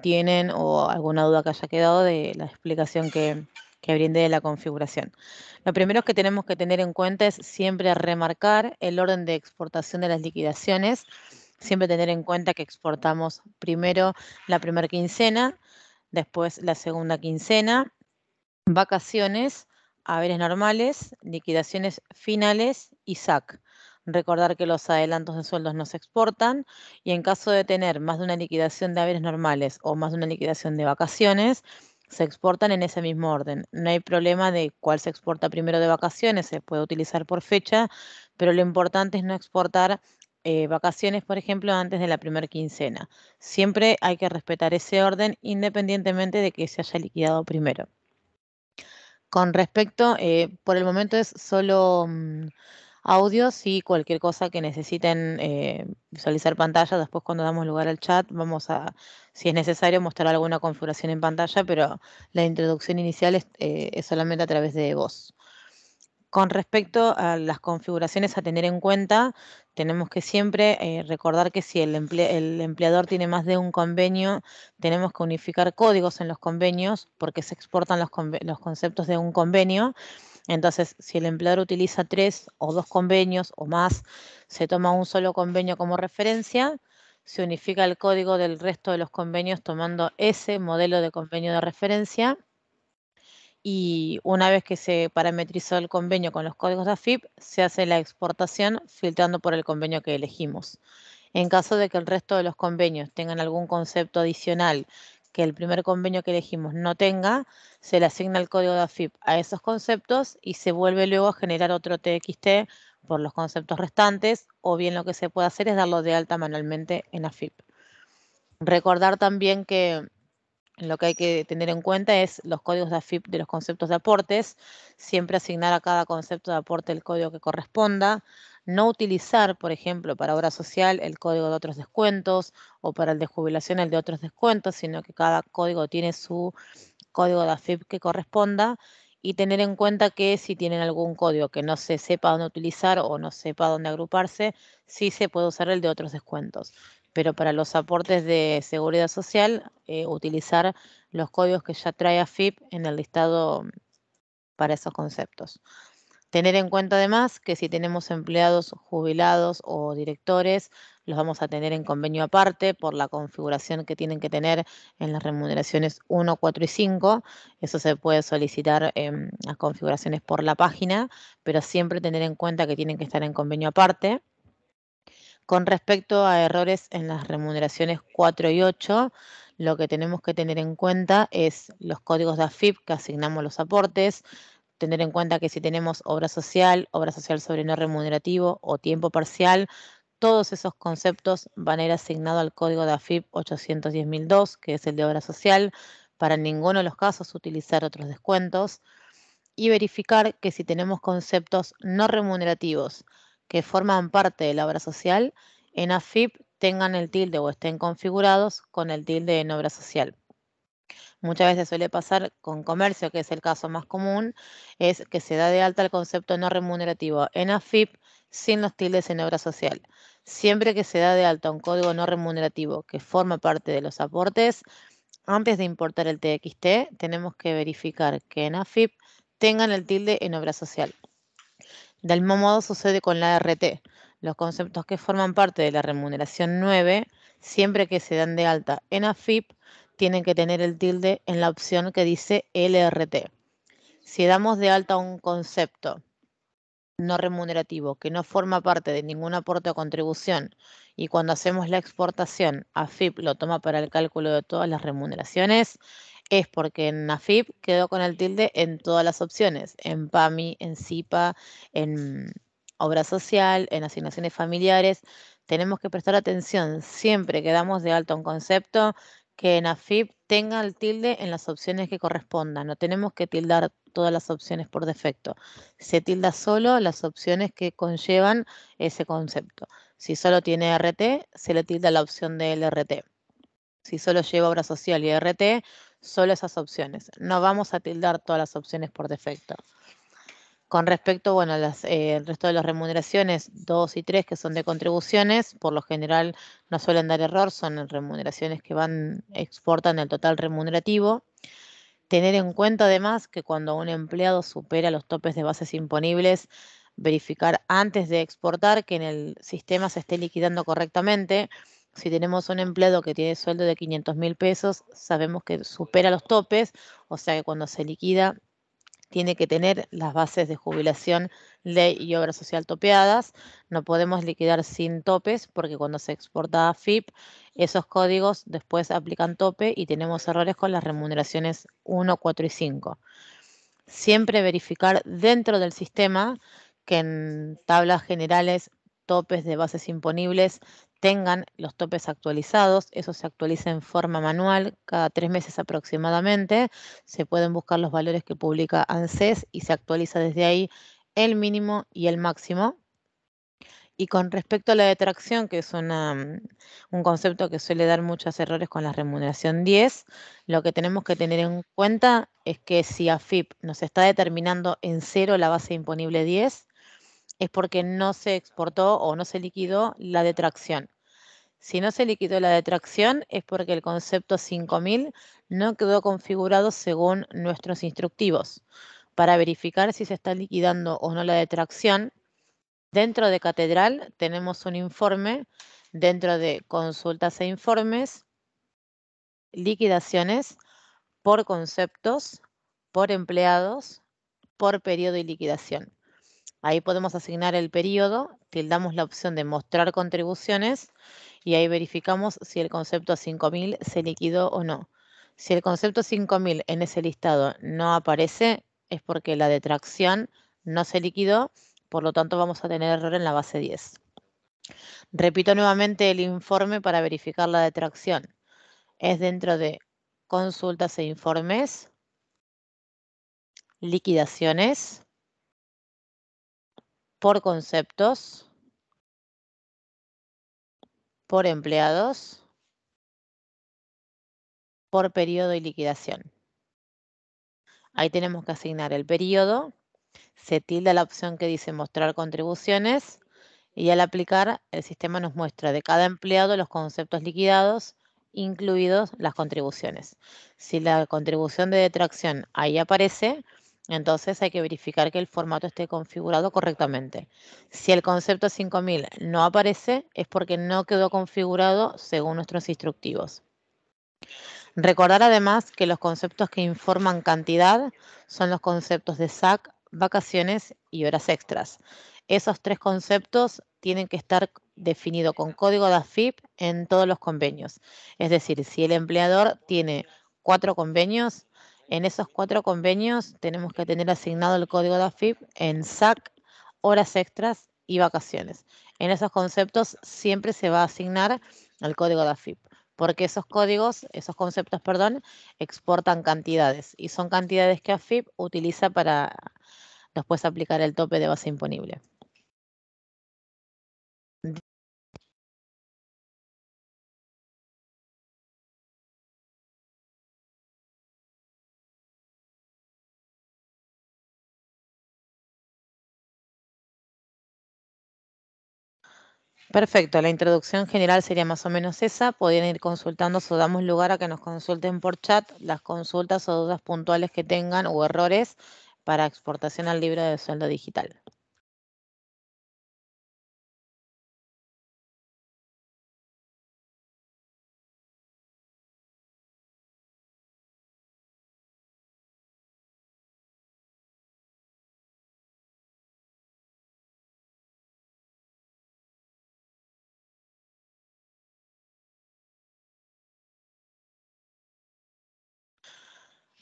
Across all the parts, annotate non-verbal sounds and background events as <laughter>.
tienen o alguna duda que haya quedado de la explicación que, que brinde de la configuración. Lo primero que tenemos que tener en cuenta es siempre remarcar el orden de exportación de las liquidaciones, siempre tener en cuenta que exportamos primero la primera quincena, después la segunda quincena, vacaciones, haberes normales, liquidaciones finales y SAC. Recordar que los adelantos de sueldos no se exportan y en caso de tener más de una liquidación de haberes normales o más de una liquidación de vacaciones, se exportan en ese mismo orden. No hay problema de cuál se exporta primero de vacaciones, se puede utilizar por fecha, pero lo importante es no exportar eh, vacaciones, por ejemplo, antes de la primera quincena. Siempre hay que respetar ese orden independientemente de que se haya liquidado primero. Con respecto, eh, por el momento es solo... Mm, audios y cualquier cosa que necesiten eh, visualizar pantalla. Después cuando damos lugar al chat vamos a, si es necesario, mostrar alguna configuración en pantalla, pero la introducción inicial es, eh, solamente a través de voz. Con respecto a las configuraciones a tener en cuenta, tenemos que siempre eh, recordar que si el, el, empleador tiene más de un convenio, tenemos que unificar códigos en los convenios porque se exportan los, los conceptos de un convenio entonces, si el empleador utiliza tres o dos convenios o más, se toma un solo convenio como referencia, se unifica el código del resto de los convenios tomando ese modelo de convenio de referencia y una vez que se parametrizó el convenio con los códigos de AFIP, se hace la exportación filtrando por el convenio que elegimos. En caso de que el resto de los convenios tengan algún concepto adicional que el primer convenio que elegimos no tenga, se le asigna el código de AFIP a esos conceptos y se vuelve luego a generar otro TXT por los conceptos restantes o bien lo que se puede hacer es darlo de alta manualmente en AFIP. Recordar también que lo que hay que tener en cuenta es los códigos de AFIP de los conceptos de aportes, siempre asignar a cada concepto de aporte el código que corresponda, no utilizar, por ejemplo, para obra social el código de otros descuentos o para el de jubilación el de otros descuentos, sino que cada código tiene su código de AFIP que corresponda y tener en cuenta que si tienen algún código que no se sepa dónde utilizar o no sepa dónde agruparse, sí se puede usar el de otros descuentos. Pero para los aportes de seguridad social, eh, utilizar los códigos que ya trae AFIP en el listado para esos conceptos. Tener en cuenta además que si tenemos empleados jubilados o directores, los vamos a tener en convenio aparte por la configuración que tienen que tener en las remuneraciones 1, 4 y 5. Eso se puede solicitar en las configuraciones por la página, pero siempre tener en cuenta que tienen que estar en convenio aparte. Con respecto a errores en las remuneraciones 4 y 8, lo que tenemos que tener en cuenta es los códigos de AFIP que asignamos los aportes, tener en cuenta que si tenemos obra social, obra social sobre no remunerativo o tiempo parcial, todos esos conceptos van a ir asignados al código de AFIP 810.002, que es el de obra social, para ninguno de los casos utilizar otros descuentos y verificar que si tenemos conceptos no remunerativos que forman parte de la obra social, en AFIP tengan el tilde o estén configurados con el tilde en obra social muchas veces suele pasar con comercio, que es el caso más común, es que se da de alta el concepto no remunerativo en AFIP sin los tildes en obra social. Siempre que se da de alta un código no remunerativo que forma parte de los aportes, antes de importar el TXT, tenemos que verificar que en AFIP tengan el tilde en obra social. Del mismo modo sucede con la RT. Los conceptos que forman parte de la remuneración 9, siempre que se dan de alta en AFIP, tienen que tener el tilde en la opción que dice LRT. Si damos de alta un concepto no remunerativo que no forma parte de ningún aporte o contribución y cuando hacemos la exportación, AFIP lo toma para el cálculo de todas las remuneraciones, es porque en AFIP quedó con el tilde en todas las opciones, en PAMI, en SIPA, en obra social, en asignaciones familiares. Tenemos que prestar atención siempre que damos de alta un concepto que en AFIP tenga el tilde en las opciones que correspondan. No tenemos que tildar todas las opciones por defecto. Se tilda solo las opciones que conllevan ese concepto. Si solo tiene RT, se le tilda la opción del RT. Si solo lleva obra social y RT, solo esas opciones. No vamos a tildar todas las opciones por defecto. Con respecto, bueno, eh, el resto de las remuneraciones 2 y 3 que son de contribuciones, por lo general no suelen dar error, son remuneraciones que van, exportan el total remunerativo. Tener en cuenta además que cuando un empleado supera los topes de bases imponibles, verificar antes de exportar que en el sistema se esté liquidando correctamente. Si tenemos un empleado que tiene sueldo de 500 mil pesos, sabemos que supera los topes, o sea que cuando se liquida tiene que tener las bases de jubilación, ley y obra social topeadas. No podemos liquidar sin topes porque cuando se exporta a FIP, esos códigos después aplican tope y tenemos errores con las remuneraciones 1, 4 y 5. Siempre verificar dentro del sistema que en tablas generales topes de bases imponibles tengan los topes actualizados, eso se actualiza en forma manual cada tres meses aproximadamente, se pueden buscar los valores que publica ANSES y se actualiza desde ahí el mínimo y el máximo. Y con respecto a la detracción, que es mm, un concepto que suele dar muchos errores con la remuneración 10, lo que tenemos que tener en cuenta es que si AFIP nos está determinando en cero la base imponible 10, es porque no se exportó o no se liquidó la detracción. Si no se liquidó la detracción es porque el concepto 5000 no quedó configurado según nuestros instructivos. Para verificar si se está liquidando o no la detracción, dentro de Catedral tenemos un informe dentro de consultas e informes, liquidaciones por conceptos, por empleados, por periodo y liquidación. Ahí podemos asignar el periodo, tildamos la opción de mostrar contribuciones y ahí verificamos si el concepto 5000 se liquidó o no. Si el concepto 5000 en ese listado no aparece, es porque la detracción no se liquidó, por lo tanto vamos a tener error en la base 10. Repito nuevamente el informe para verificar la detracción. Es dentro de consultas e informes, liquidaciones, por conceptos, por empleados, por periodo y liquidación. Ahí tenemos que asignar el periodo, se tilda la opción que dice mostrar contribuciones y al aplicar el sistema nos muestra de cada empleado los conceptos liquidados, incluidos las contribuciones. Si la contribución de detracción ahí aparece, entonces hay que verificar que el formato esté configurado correctamente. Si el concepto 5000 no aparece, es porque no quedó configurado según nuestros instructivos. Recordar además que los conceptos que informan cantidad son los conceptos de SAC, vacaciones y horas extras. Esos tres conceptos tienen que estar definidos con código de AFIP en todos los convenios. Es decir, si el empleador tiene cuatro convenios, en esos cuatro convenios tenemos que tener asignado el código de AFIP en SAC, horas extras y vacaciones. En esos conceptos siempre se va a asignar el código de AFIP, porque esos códigos, esos conceptos, perdón, exportan cantidades y son cantidades que AFIP utiliza para después aplicar el tope de base imponible. Perfecto, la introducción general sería más o menos esa. Podrían ir consultando o damos lugar a que nos consulten por chat las consultas o dudas puntuales que tengan o errores para exportación al libro de sueldo digital.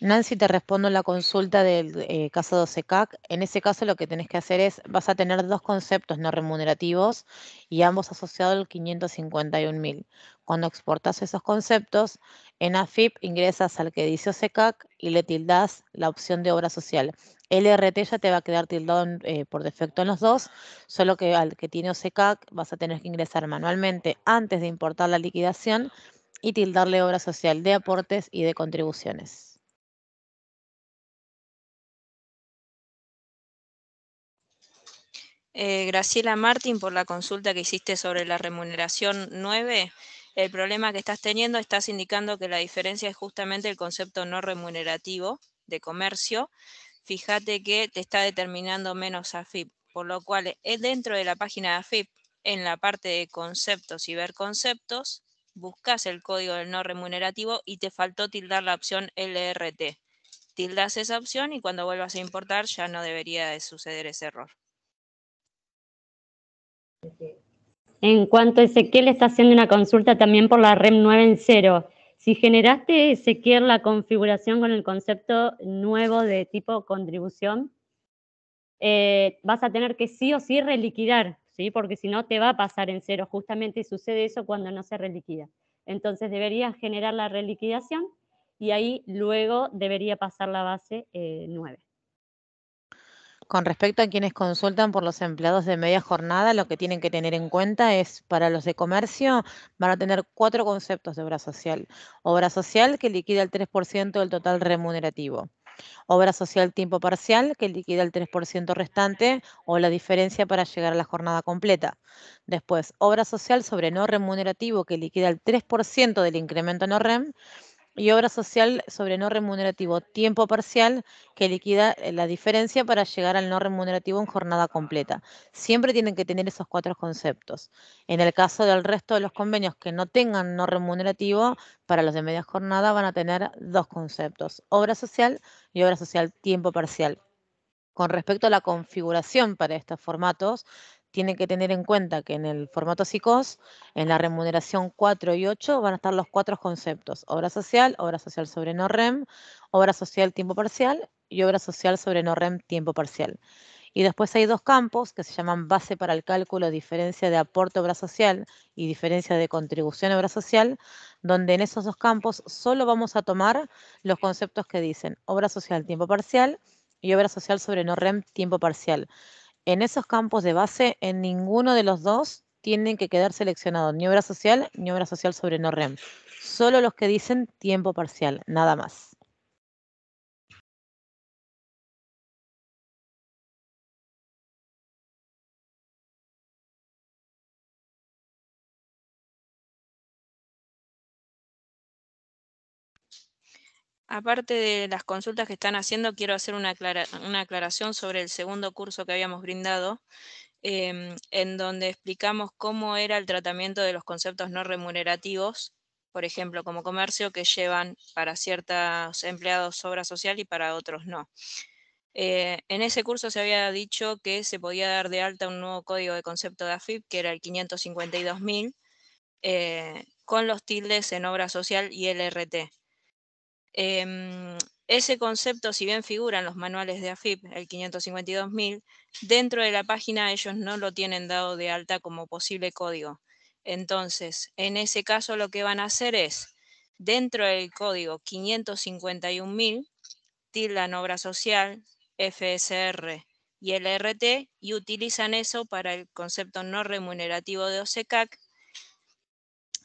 Nancy, te respondo la consulta del eh, caso de cac En ese caso lo que tenés que hacer es, vas a tener dos conceptos no remunerativos y ambos asociados al 551.000. Cuando exportas esos conceptos, en AFIP ingresas al que dice OCCAC y le tildas la opción de obra social. LRT ya te va a quedar tildado eh, por defecto en los dos, solo que al que tiene OCCAC vas a tener que ingresar manualmente antes de importar la liquidación y tildarle obra social de aportes y de contribuciones. Eh, Graciela Martín, por la consulta que hiciste sobre la remuneración 9, el problema que estás teniendo, estás indicando que la diferencia es justamente el concepto no remunerativo de comercio. Fíjate que te está determinando menos AFIP, por lo cual eh, dentro de la página de AFIP, en la parte de conceptos y ver conceptos, buscas el código del no remunerativo y te faltó tildar la opción LRT. Tildas esa opción y cuando vuelvas a importar ya no debería de suceder ese error. En cuanto a Ezequiel está haciendo una consulta también por la REM 9 en cero. Si generaste, Ezequiel, la configuración con el concepto nuevo de tipo contribución, eh, vas a tener que sí o sí reliquidar, ¿sí? porque si no te va a pasar en cero. Justamente sucede eso cuando no se reliquida. Entonces deberías generar la reliquidación y ahí luego debería pasar la base 9. Eh, con respecto a quienes consultan por los empleados de media jornada, lo que tienen que tener en cuenta es para los de comercio van a tener cuatro conceptos de obra social. Obra social que liquida el 3% del total remunerativo. Obra social tiempo parcial que liquida el 3% restante o la diferencia para llegar a la jornada completa. Después, obra social sobre no remunerativo que liquida el 3% del incremento no REM y obra social sobre no remunerativo tiempo parcial que liquida eh, la diferencia para llegar al no remunerativo en jornada completa. Siempre tienen que tener esos cuatro conceptos. En el caso del resto de los convenios que no tengan no remunerativo, para los de media jornada van a tener dos conceptos, obra social y obra social tiempo parcial. Con respecto a la configuración para estos formatos, tiene que tener en cuenta que en el formato SICOS, en la remuneración 4 y 8, van a estar los cuatro conceptos. Obra social, obra social sobre no REM, obra social tiempo parcial y obra social sobre no REM tiempo parcial. Y después hay dos campos que se llaman base para el cálculo, diferencia de aporte obra social y diferencia de contribución obra social, donde en esos dos campos solo vamos a tomar los conceptos que dicen obra social tiempo parcial y obra social sobre no REM tiempo parcial en esos campos de base, en ninguno de los dos tienen que quedar seleccionados ni obra social ni obra social sobre no REM. Solo los que dicen tiempo parcial, nada más. Aparte de las consultas que están haciendo, quiero hacer una, aclaración sobre el segundo curso que habíamos brindado, em, en donde explicamos cómo era el tratamiento de los conceptos no remunerativos, por ejemplo, como comercio, que llevan para ciertos empleados obra social y para otros no. Eh, en ese curso se había dicho que se podía dar de alta un nuevo código de concepto de AFIP, que era el 552.000, eh, con los tildes en obra social y LRT. Em, ese concepto, si bien figura en los manuales de AFIP, el 552.000, dentro de la página ellos no lo tienen dado de alta como posible código. Entonces, en ese caso lo que van a hacer es, dentro del código 551.000, tildan obra social, FSR y el RT y utilizan eso para el concepto no remunerativo de OSECAC,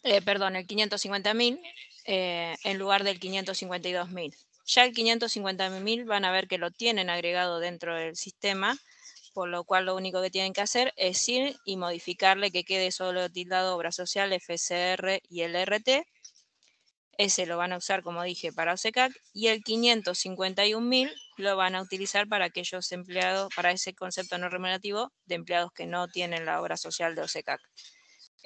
eh, perdón, el 550.000 eh, en lugar del 552.000. Ya el 550.000 van a ver que lo tienen agregado dentro del sistema, por lo cual lo único que tienen que hacer es ir y modificarle que quede solo tildado obra social, FCR y el RT. Ese lo van a usar, como dije, para OCECAC, y el 551.000 lo van a utilizar para aquellos empleados, para ese concepto no remunerativo de empleados que no tienen la obra social de OCECAC.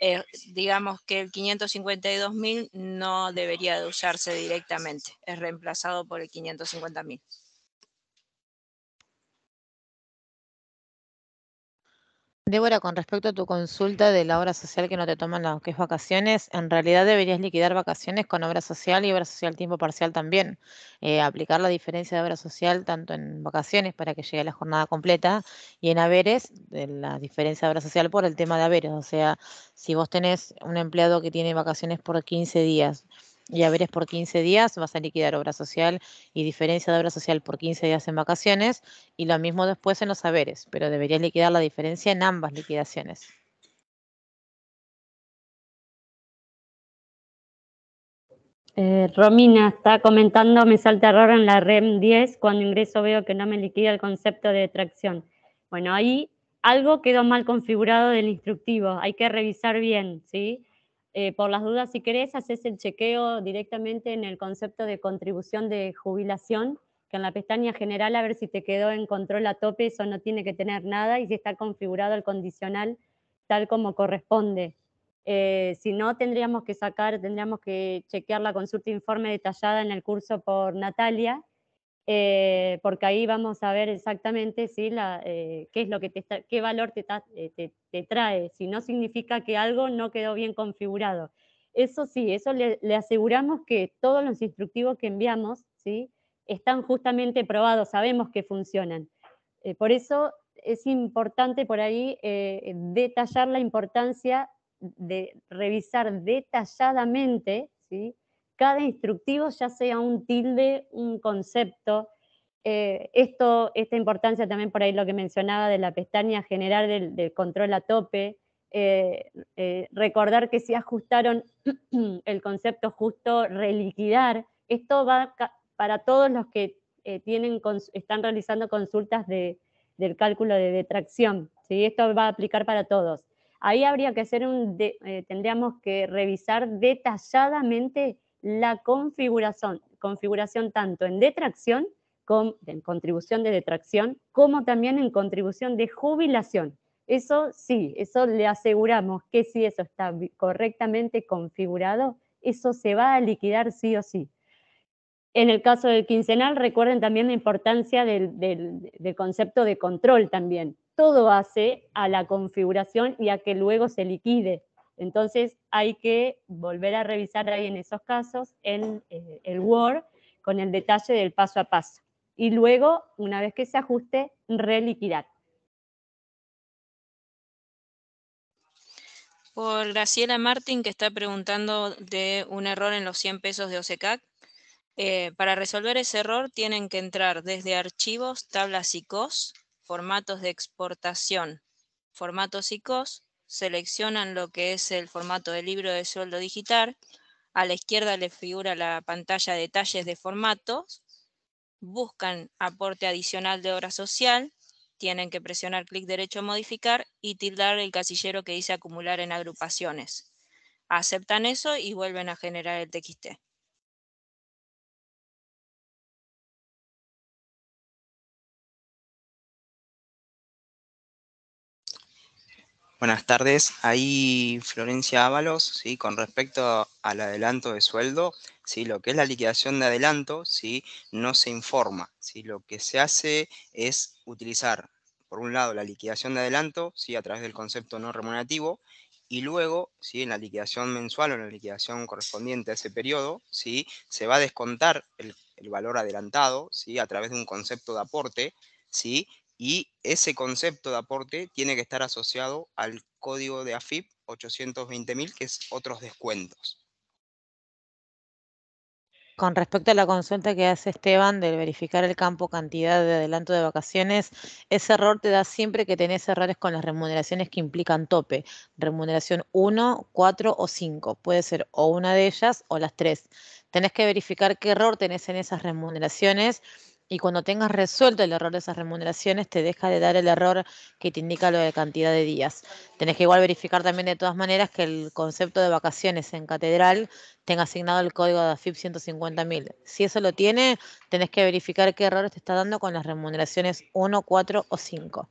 Eh, digamos que el 552.000 no debería de usarse directamente, es reemplazado por el 550.000. Débora, con respecto a tu consulta de la obra social que no te toman las que es vacaciones, en realidad deberías liquidar vacaciones con obra social y obra social tiempo parcial también. Eh, aplicar la diferencia de obra social tanto en vacaciones para que llegue la jornada completa y en haberes, la diferencia de obra social por el tema de haberes. O sea, si vos tenés un empleado que tiene vacaciones por 15 días, y haberes por 15 días, vas a liquidar obra social y diferencia de obra social por 15 días en vacaciones y lo mismo después en los haberes, pero deberías liquidar la diferencia en ambas liquidaciones. Eh, Romina está comentando, me salta error en la REM 10, cuando ingreso veo que no me liquida el concepto de tracción. Bueno, ahí algo quedó mal configurado del instructivo, hay que revisar bien, ¿sí? Eh, por las dudas, si querés, haces el chequeo directamente en el concepto de contribución de jubilación, que en la pestaña general a ver si te quedó en control a tope, eso no tiene que tener nada, y si está configurado el condicional tal como corresponde. Eh, si no, tendríamos que sacar, tendríamos que chequear la consulta informe detallada en el curso por Natalia, eh, porque ahí vamos a ver exactamente si eh, qué es lo que qué valor eh, te, trae, si no significa que algo no quedó bien configurado. Eso sí, eso le, aseguramos que todos los instructivos que enviamos ¿sí? están justamente probados, sabemos que funcionan. por eso es importante por ahí detallar la importancia de revisar detalladamente ¿sí? cada instructivo, ya sea un tilde, un concepto. Eh, esto, esta importancia también por ahí lo que mencionaba de la pestaña general del, control a tope, eh, eh, recordar que si ajustaron <clears throat> el concepto justo, reliquidar, esto va para todos los que tienen, están realizando consultas del cálculo de detracción, ¿sí? esto va a aplicar para todos. Ahí habría que hacer un, tendríamos que revisar detalladamente la configuración, configuración tanto en detracción, en contribución de detracción, como también en contribución de jubilación. Eso sí, eso le aseguramos que si eso está correctamente configurado, eso se va a liquidar sí o sí. En el caso del quincenal, recuerden también la importancia del, del, concepto de control también. Todo hace a la configuración y a que luego se liquide. Entonces hay que volver a revisar ahí en esos casos el, eh, el Word con el detalle del paso a paso. Y luego, una vez que se ajuste, reliquidar. Por Graciela Martín, que está preguntando de un error en los 100 pesos de OSECAC. Eh, para resolver ese error tienen que entrar desde archivos, tablas COS, formatos de exportación, formatos COS, seleccionan lo que es el formato del libro de sueldo digital. A la izquierda les figura la pantalla detalles de formatos. Buscan aporte adicional de obra social. Tienen que presionar clic derecho a modificar y tildar el casillero que dice acumular en agrupaciones. Aceptan eso y vuelven a generar el TXT. Buenas tardes. Ahí Florencia Ábalos, ¿sí? con respecto al adelanto de sueldo, ¿sí? lo que es la liquidación de adelanto ¿sí? no se informa. ¿sí? Lo que se hace es utilizar, por un lado, la liquidación de adelanto ¿sí? a través del concepto no remunerativo y luego, ¿sí? en la liquidación mensual o en la liquidación correspondiente a ese periodo, ¿sí? se va a descontar el, valor adelantado ¿sí? a través de un concepto de aporte ¿sí? Y ese concepto de aporte tiene que estar asociado al código de AFIP 820.000, que es otros descuentos. Con respecto a la consulta que hace Esteban del verificar el campo cantidad de adelanto de vacaciones, ese error te da siempre que tenés errores con las remuneraciones que implican tope. Remuneración 1, 4 o 5. Puede ser o una de ellas o las tres. Tenés que verificar qué error tenés en esas remuneraciones y cuando tengas resuelto el error de esas remuneraciones, te deja de dar el error que te indica lo de cantidad de días. Tenés que igual verificar también de todas maneras que el concepto de vacaciones en catedral tenga asignado el código de AFIP 150.000. Si eso lo tiene, tenés que verificar qué errores te está dando con las remuneraciones 1, 4 o 5.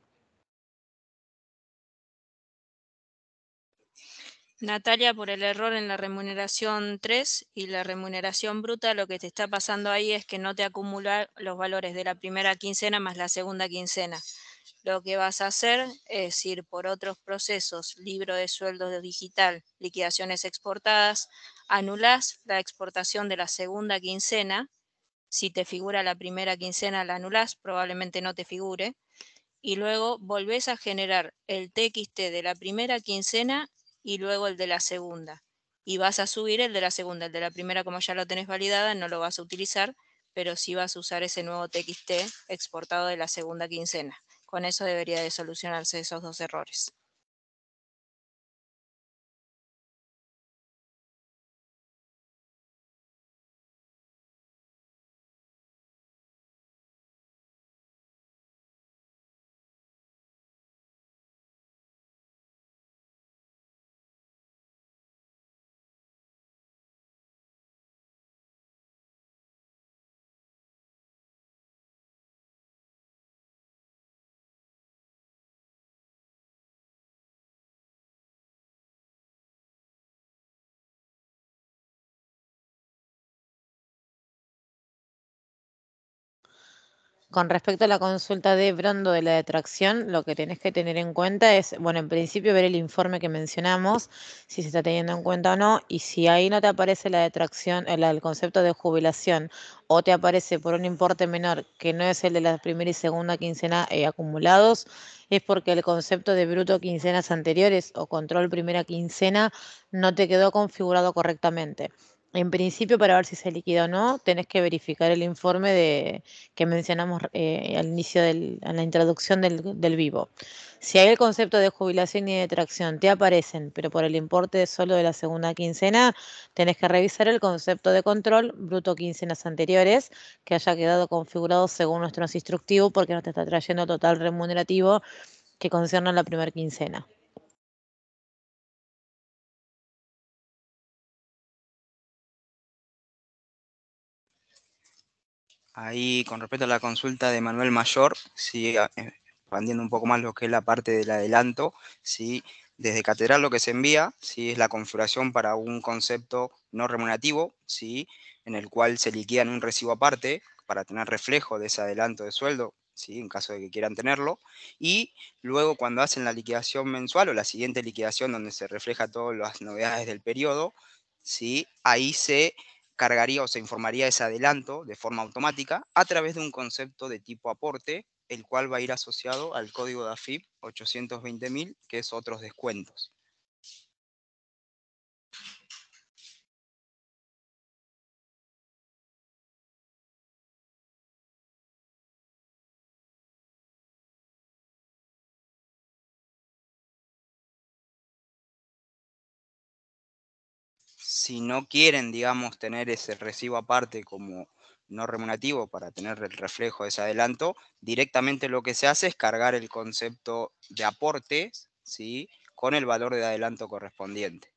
Natalia, por el error en la remuneración 3 y la remuneración bruta, lo que te está pasando ahí es que no te acumula los valores de la primera quincena más la segunda quincena. Lo que vas a hacer es ir por otros procesos, libro de sueldos digital, liquidaciones exportadas, anulas la exportación de la segunda quincena, si te figura la primera quincena la anulás, probablemente no te figure, y luego volvés a generar el TXT de la primera quincena y luego el de la segunda. Y vas a subir el de la segunda. El de la primera, como ya lo tenés validada, no lo vas a utilizar, pero sí vas a usar ese nuevo TXT exportado de la segunda quincena. Con eso debería de solucionarse esos dos errores. Con respecto a la consulta de Brando de la detracción, lo que tenés que tener en cuenta es, bueno, en principio ver el informe que mencionamos, si se está teniendo en cuenta o no, y si ahí no te aparece la detracción, el, el concepto de jubilación, o te aparece por un importe menor que no es el de la primera y segunda quincena eh, acumulados, es porque el concepto de bruto quincenas anteriores o control primera quincena no te quedó configurado correctamente en principio, para ver si se liquida o no, tenés que verificar el informe de, que mencionamos eh, al inicio, de en la introducción del, vivo. Si hay el concepto de jubilación y de tracción, te aparecen, pero por el importe solo de la segunda quincena, tenés que revisar el concepto de control bruto quincenas anteriores, que haya quedado configurado según nuestro instructivo, porque no te está trayendo total remunerativo que concierne a la primera quincena. Ahí, con respecto a la consulta de Manuel Mayor, eh, expandiendo un poco más lo que es la parte del adelanto, si desde Catedral lo que se envía, si es la configuración para un concepto no remunerativo, en el cual se en un recibo aparte para tener reflejo de ese adelanto de sueldo, en caso de que quieran tenerlo, y luego cuando hacen la liquidación mensual o la siguiente liquidación donde se refleja todas las novedades del periodo, ahí se cargaría o se informaría ese adelanto de forma automática a través de un concepto de tipo aporte, el cual va a ir asociado al código de AFIP 820.000, que es otros descuentos. si no quieren, digamos, tener ese recibo aparte como no remunerativo para tener el reflejo de ese adelanto, directamente lo que se hace es cargar el concepto de aportes ¿sí? Con el valor de adelanto correspondiente.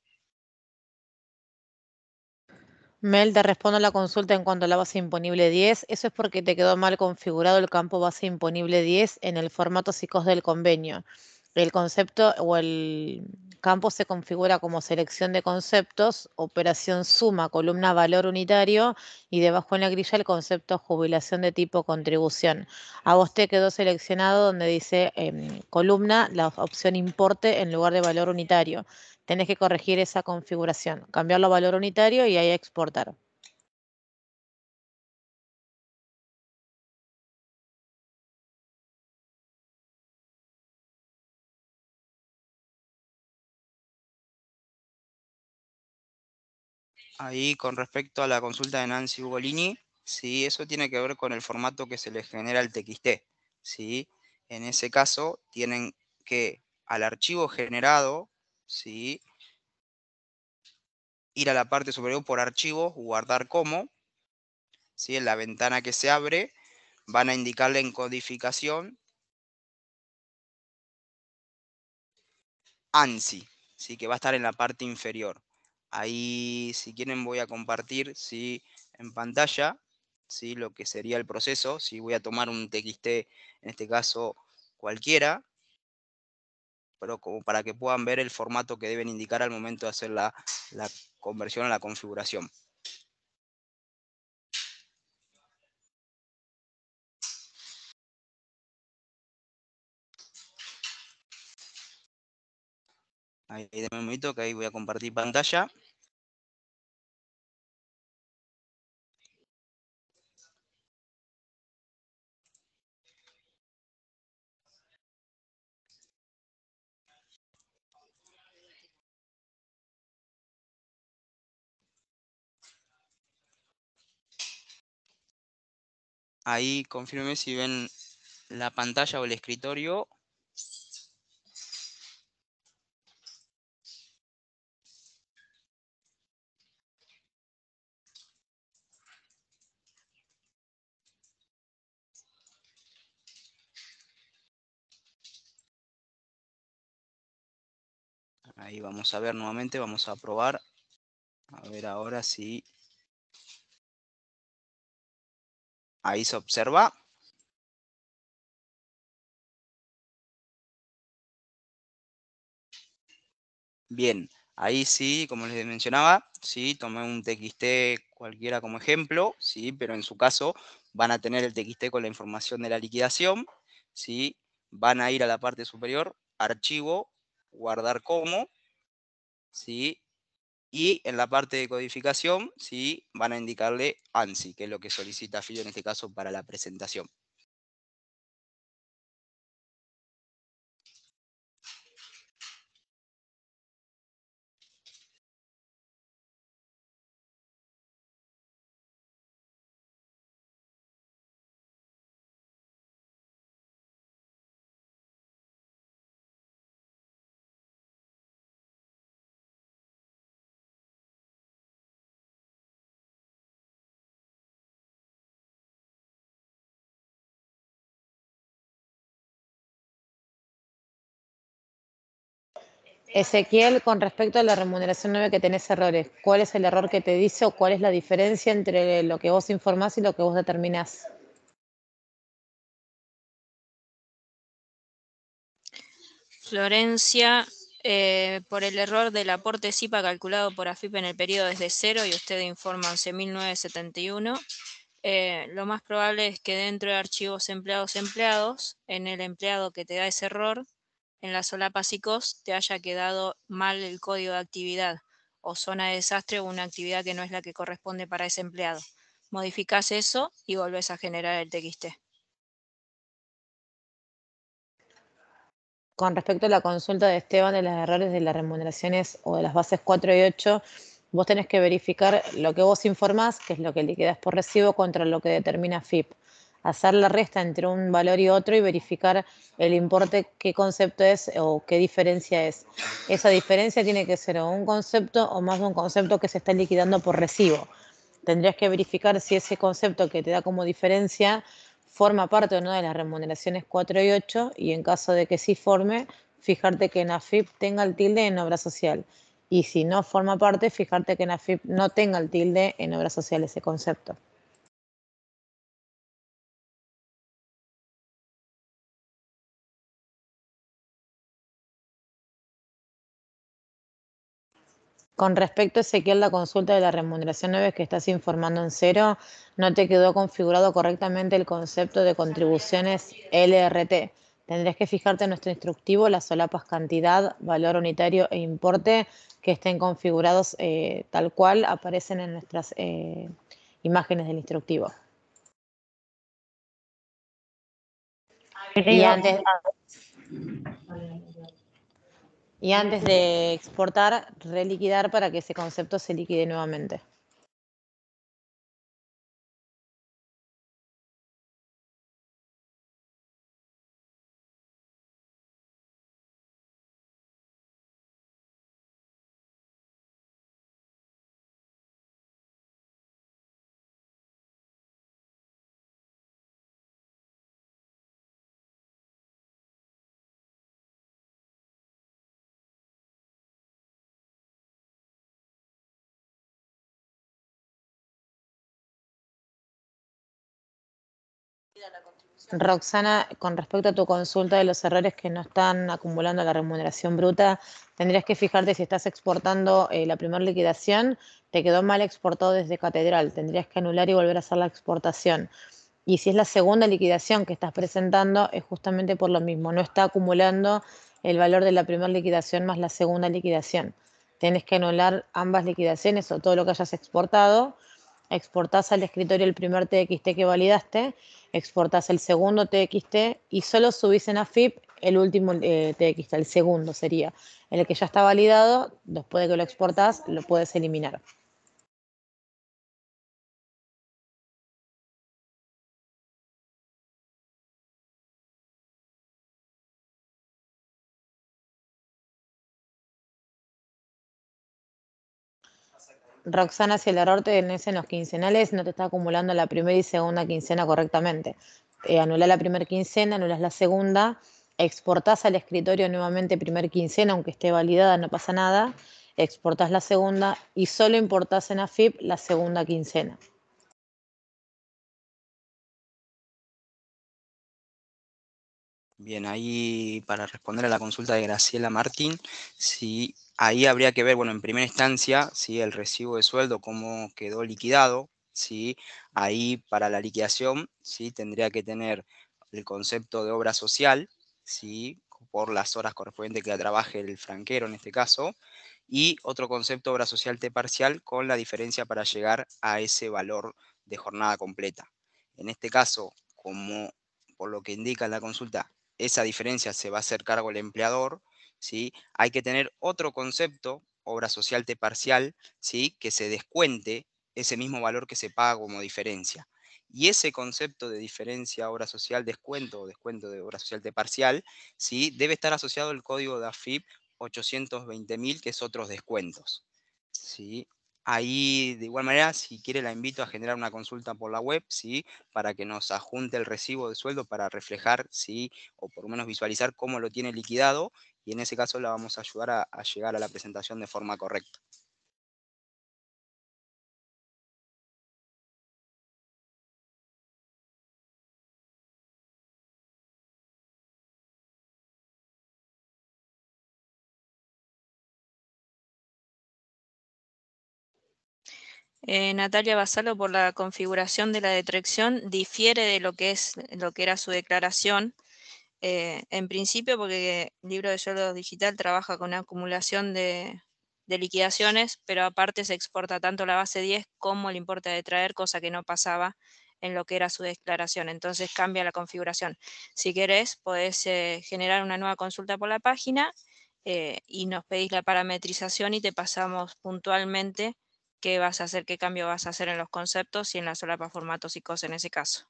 Mel, te respondo a la consulta en cuanto a la base imponible 10. Eso es porque te quedó mal configurado el campo base imponible 10 en el formato SICOS del convenio el concepto o el campo se configura como selección de conceptos, operación suma, columna valor unitario y debajo en la grilla el concepto jubilación de tipo contribución. A vos te quedó seleccionado donde dice em, columna, la opción importe en lugar de valor unitario. Tenés que corregir esa configuración, cambiarlo a valor unitario y ahí exportar. ahí con respecto a la consulta de Nancy Ugolini, ¿sí? eso tiene que ver con el formato que se le genera al TXT. ¿sí? En ese caso, tienen que al archivo generado, ¿sí? ir a la parte superior por archivos, guardar como, ¿sí? en la ventana que se abre, van a indicarle en codificación ANSI, ¿sí? que va a estar en la parte inferior. Ahí, si quieren, voy a compartir en pantalla ¿sí? lo que sería el proceso. Si voy a tomar un TXT, en este caso cualquiera, pero para que puedan ver el formato que deben indicar al momento de hacer la, la conversión a la configuración. Ahí, de momento que ahí voy a compartir pantalla. Ahí confirme si ven la pantalla o el escritorio Ahí vamos a ver nuevamente, vamos a probar. A ver ahora si... Ahí se observa. Bien, ahí sí, como les mencionaba, sí, tomé un TXT cualquiera como ejemplo, sí, pero en su caso van a tener el TXT con la información de la liquidación, sí, van a ir a la parte superior, archivo, guardar como, ¿sí? Y en la parte de codificación, ¿sí? Van a indicarle ANSI, que es lo que solicita Filo en este caso para la presentación. Ezequiel, con respecto a la remuneración 9 que tenés errores, ¿cuál es el error que te dice o cuál es la diferencia entre lo que vos informás y lo que vos determinás? Florencia, eh, por el error del aporte SIPA calculado por AFIP en el periodo desde cero y usted informa 11.971, eh, lo más probable es que dentro de archivos empleados-empleados, en el empleado que te da ese error, en la solapa PASICOS te haya quedado mal el código de actividad o zona de desastre o una actividad que no es la que corresponde para ese empleado. Modificás eso y volvés a generar el TXT. Con respecto a la consulta de Esteban de los errores de las remuneraciones o de las bases 4 y 8, vos tenés que verificar lo que vos informás, que es lo que liquidás por recibo, contra lo que determina FIP hacer la resta entre un valor y otro y verificar el importe, qué concepto es o qué diferencia es. Esa diferencia tiene que ser un concepto o más un concepto que se está liquidando por recibo. Tendrías que verificar si ese concepto que te da como diferencia forma parte o no de las remuneraciones 4 y 8 y en caso de que sí forme, fijarte que en AFIP tenga el tilde en obra social. Y si no forma parte, fijarte que en AFIP no tenga el tilde en obra social ese concepto. Con respecto a Ezequiel, la consulta de la remuneración 9 que estás informando en cero, no te quedó configurado correctamente el concepto de contribuciones LRT. Tendrás que fijarte en nuestro instructivo las solapas cantidad, valor unitario e importe que estén configurados eh, tal cual aparecen en nuestras eh, imágenes del instructivo y antes de exportar, reliquidar para que ese concepto se liquide nuevamente. Roxana, con respecto a tu consulta de los errores que no están acumulando la remuneración bruta, tendrías que fijarte si estás exportando eh, la primera liquidación, te quedó mal exportado desde Catedral, tendrías que anular y volver a hacer la exportación. Y si es la segunda liquidación que estás presentando, es justamente por lo mismo, no está acumulando el valor de la primera liquidación más la segunda liquidación. Tienes que anular ambas liquidaciones o todo lo que hayas exportado exportás al escritorio el primer TXT que validaste, exportás el segundo TXT y solo subís en AFIP el último TXT, eh, el segundo sería. El que ya está validado, después de que lo exportás, lo puedes eliminar. Roxana, si el error tenés en los quincenales, no te está acumulando la primera y segunda quincena correctamente. Eh, anulás la primera quincena, anulás la segunda, exportás al escritorio nuevamente primer quincena, aunque esté validada, no pasa nada, exportás la segunda y solo importás en AFIP la segunda quincena. Bien, ahí para responder a la consulta de Graciela Martín, si Ahí habría que ver, bueno, en primera instancia, si el recibo de sueldo, cómo quedó liquidado, Ahí para la liquidación, Tendría que tener el concepto de obra social, ¿sí? Por las horas correspondientes que trabaje el franquero en este caso, y otro concepto, obra social T parcial, con la diferencia para llegar a ese valor de jornada completa. En este caso, como por lo que indica la consulta, esa diferencia se va a hacer cargo el empleador, hay que tener otro concepto, obra social T parcial, ¿sí? Que se descuente ese mismo valor que se paga como diferencia. Y ese concepto de diferencia obra social descuento o descuento de obra social te parcial, ¿sí? Debe estar asociado al código de AFIP 820.000, que es otros descuentos, ¿sí? Ahí, de igual manera, si quiere la invito a generar una consulta por la web, ¿sí? Para que nos ajunte el recibo de sueldo para reflejar, ¿sí? O por lo menos visualizar cómo lo tiene liquidado y en ese caso la vamos a ayudar a, llegar a la presentación de forma correcta. Eh, Natalia Basalo, por la configuración de la detección, difiere de lo que, es, lo que era su declaración eh, en principio, porque el libro de sueldos digital trabaja con una acumulación de, liquidaciones, pero aparte se exporta tanto la base 10 como el importe de traer, cosa que no pasaba en lo que era su declaración. Entonces cambia la configuración. Si querés, podés eh, generar una nueva consulta por la página eh, y nos pedís la parametrización y te pasamos puntualmente qué vas a hacer, qué cambio vas a hacer en los conceptos y en la para formatos y cosas en ese caso.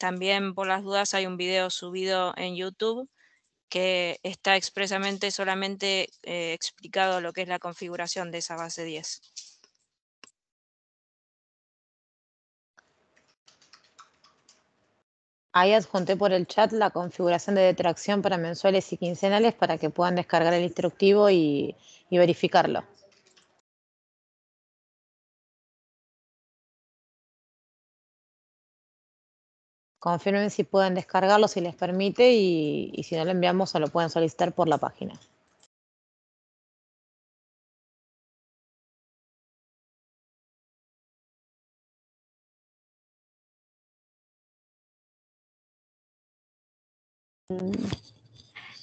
También por las dudas hay un video subido en YouTube que está expresamente solamente eh, explicado lo que es la configuración de esa base 10. Ahí adjunté por el chat la configuración de detracción para mensuales y quincenales para que puedan descargar el instructivo y verificarlo. confirmen si pueden descargarlo, si les permite, y, si no lo enviamos, se lo pueden solicitar por la página.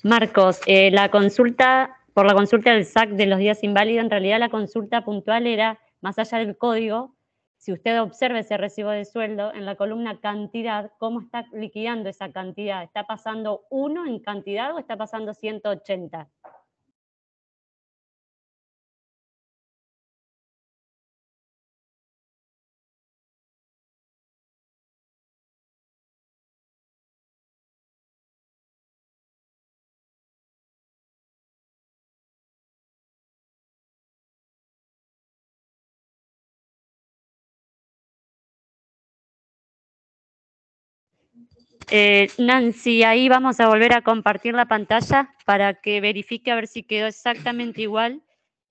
Marcos, eh, la consulta, por la consulta del SAC de los días inválidos, en realidad la consulta puntual era, más allá del código, si usted observa ese recibo de sueldo, en la columna cantidad, ¿cómo está liquidando esa cantidad? ¿Está pasando 1 en cantidad o está pasando 180? Eh, Nancy, ahí vamos a volver a compartir la pantalla para que verifique a ver si quedó exactamente igual,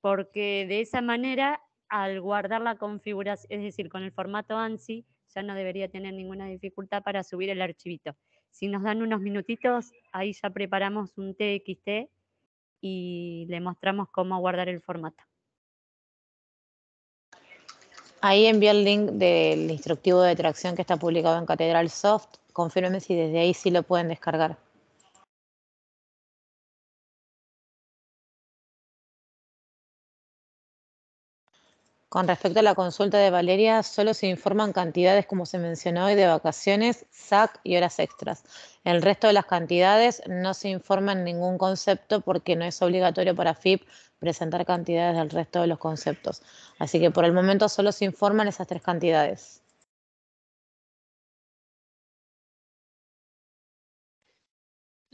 porque de esa manera, al guardar la configuración, es decir, con el formato ANSI, ya no debería tener ninguna dificultad para subir el archivito. Si nos dan unos minutitos, ahí ya preparamos un TXT y le mostramos cómo guardar el formato. Ahí envía el link del instructivo de tracción que está publicado en Catedral Soft confirmen si desde ahí sí lo pueden descargar. Con respecto a la consulta de Valeria, solo se informan cantidades, como se mencionó hoy, de vacaciones, SAC y horas extras. El resto de las cantidades no se informan ningún concepto porque no es obligatorio para FIP presentar cantidades del resto de los conceptos. Así que por el momento solo se informan esas tres cantidades.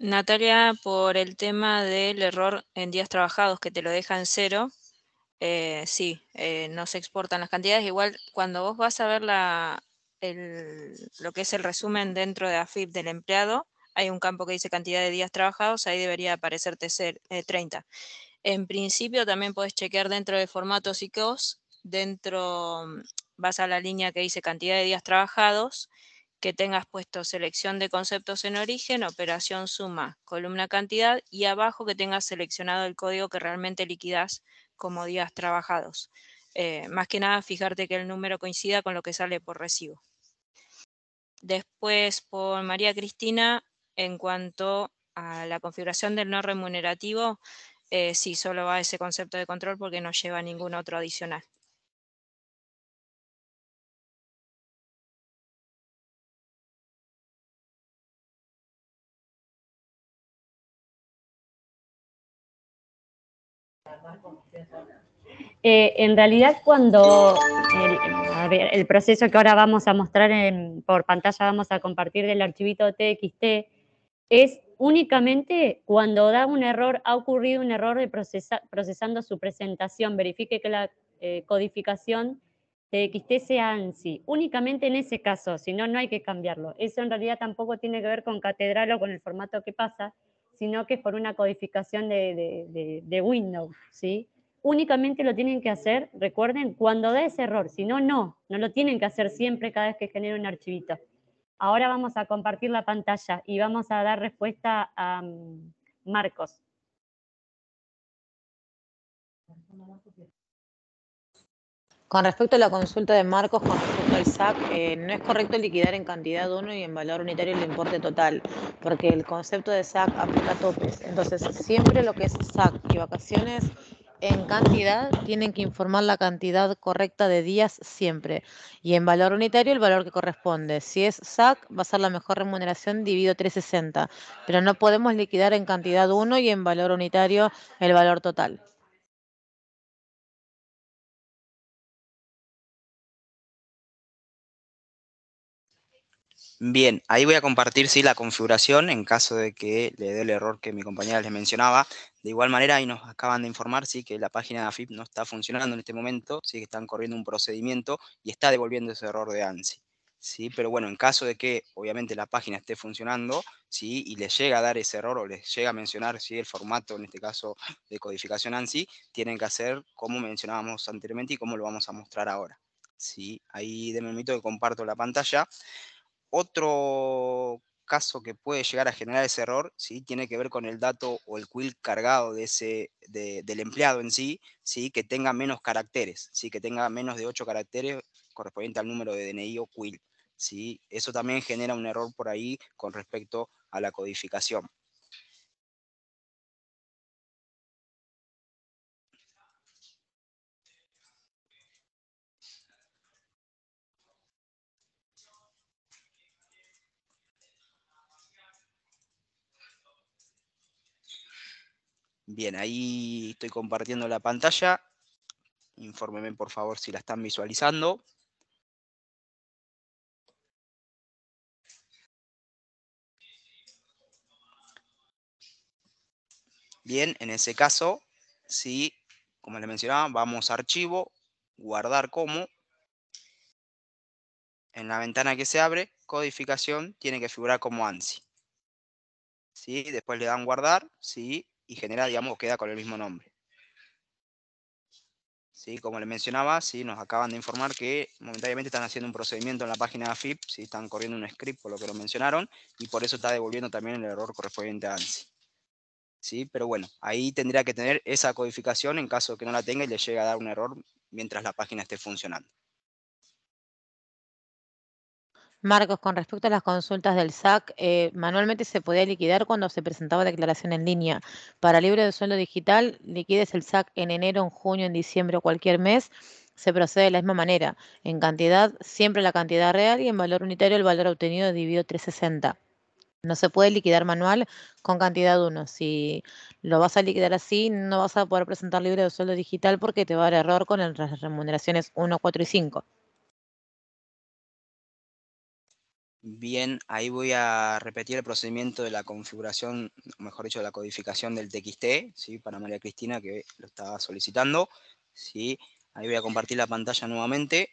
Natalia, por el tema del error en días trabajados que te lo dejan cero, eh, sí, eh, no se exportan las cantidades. Igual cuando vos vas a ver la, lo que es el resumen dentro de AFIP del empleado, hay un campo que dice cantidad de días trabajados, ahí debería aparecerte ser, 30. Eh, en principio también podés chequear dentro de formatos y ICOS, dentro mm, vas a la línea que dice cantidad de días trabajados que tengas puesto selección de conceptos en origen, operación suma, columna cantidad y abajo que tengas seleccionado el código que realmente liquidas como días trabajados. Eh, más que nada, fijarte que el número coincida con lo que sale por recibo. Después, por María Cristina, en cuanto a la configuración del no remunerativo, eh, sí, solo va ese concepto de control porque no lleva ningún otro adicional. Eh, en realidad cuando el, proceso que ahora vamos a mostrar por pantalla, vamos a compartir del archivito TXT, es únicamente cuando da un error, ha ocurrido un error de procesando su presentación, verifique que la eh, codificación TXT sea ANSI, únicamente en ese caso, si no, no hay que cambiarlo. Eso en realidad tampoco tiene que ver con catedral o con el formato que pasa, sino que es por una codificación de Windows, ¿sí? únicamente lo tienen que hacer, recuerden, cuando dé ese error, si no, no, no lo tienen que hacer siempre cada vez que genera un archivito. Ahora vamos a compartir la pantalla y vamos a dar respuesta a mm, Marcos. Con respecto a la consulta de Marcos con respecto al SAC, eh, no es correcto liquidar en cantidad 1 y en valor unitario el importe total, porque el concepto de SAC aplica topes. Entonces, siempre lo que es SAC y vacaciones en cantidad, tienen que informar la cantidad correcta de días siempre. Y en valor unitario, el valor que corresponde. Si es SAC, va a ser la mejor remuneración dividido 360. Pero no podemos liquidar en cantidad 1 y en valor unitario el valor total. Bien, ahí voy a compartir sí, la configuración en caso de que le dé el error que mi compañera les mencionaba. De igual manera, ahí nos acaban de informar sí, que la página de AFIP no está funcionando en este momento, sí que están corriendo un procedimiento y está devolviendo ese error de ANSI. ¿sí? Pero bueno, en caso de que obviamente la página esté funcionando, ¿sí? Y les llega a dar ese error o les llega a mencionar, ¿sí? El formato, en este caso, de codificación ANSI, tienen que hacer como mencionábamos anteriormente y como lo vamos a mostrar ahora. ¿Sí? Ahí de momento que comparto la pantalla otro caso que puede llegar a generar ese error, ¿sí? tiene que ver con el dato o el quill cargado de ese, del empleado en sí, sí, que tenga menos caracteres, ¿sí? que tenga menos de ocho caracteres correspondiente al número de DNI o quill. ¿sí? Eso también genera un error por ahí con respecto a la codificación. Bien, ahí estoy compartiendo la pantalla. Infórmeme por favor si la están visualizando. Bien, en ese caso, sí, como le mencionaba, vamos a archivo, guardar como. En la ventana que se abre, codificación, tiene que figurar como ANSI. ¿Sí? Después le dan guardar, ¿sí? y genera, digamos, queda con el mismo nombre. Como les mencionaba, ¿sí? nos acaban de informar que momentáneamente están haciendo un procedimiento en la página de AFIP, están corriendo un script, por lo que lo mencionaron, y por eso está devolviendo también el error correspondiente a ANSI. ¿Sí? Pero bueno, ahí tendría que tener esa codificación en caso de que no la tenga y le llegue a dar un error mientras la página esté funcionando. Marcos, con respecto a las consultas del SAC, eh, manualmente se podía liquidar cuando se presentaba declaración en línea. Para libre de sueldo digital, liquides el SAC en enero, en junio, en diciembre o cualquier mes. Se procede de la misma manera. En cantidad, siempre la cantidad real y en valor unitario el valor obtenido dividido 360. No se puede liquidar manual con cantidad 1. Si lo vas a liquidar así, no vas a poder presentar libre de sueldo digital porque te va a dar error con las remuneraciones 1, 4 y 5. Bien, ahí voy a repetir el procedimiento de la configuración, mejor dicho, de la codificación del TXT, ¿sí? para María Cristina, que lo estaba solicitando. ¿sí? Ahí voy a compartir la pantalla nuevamente.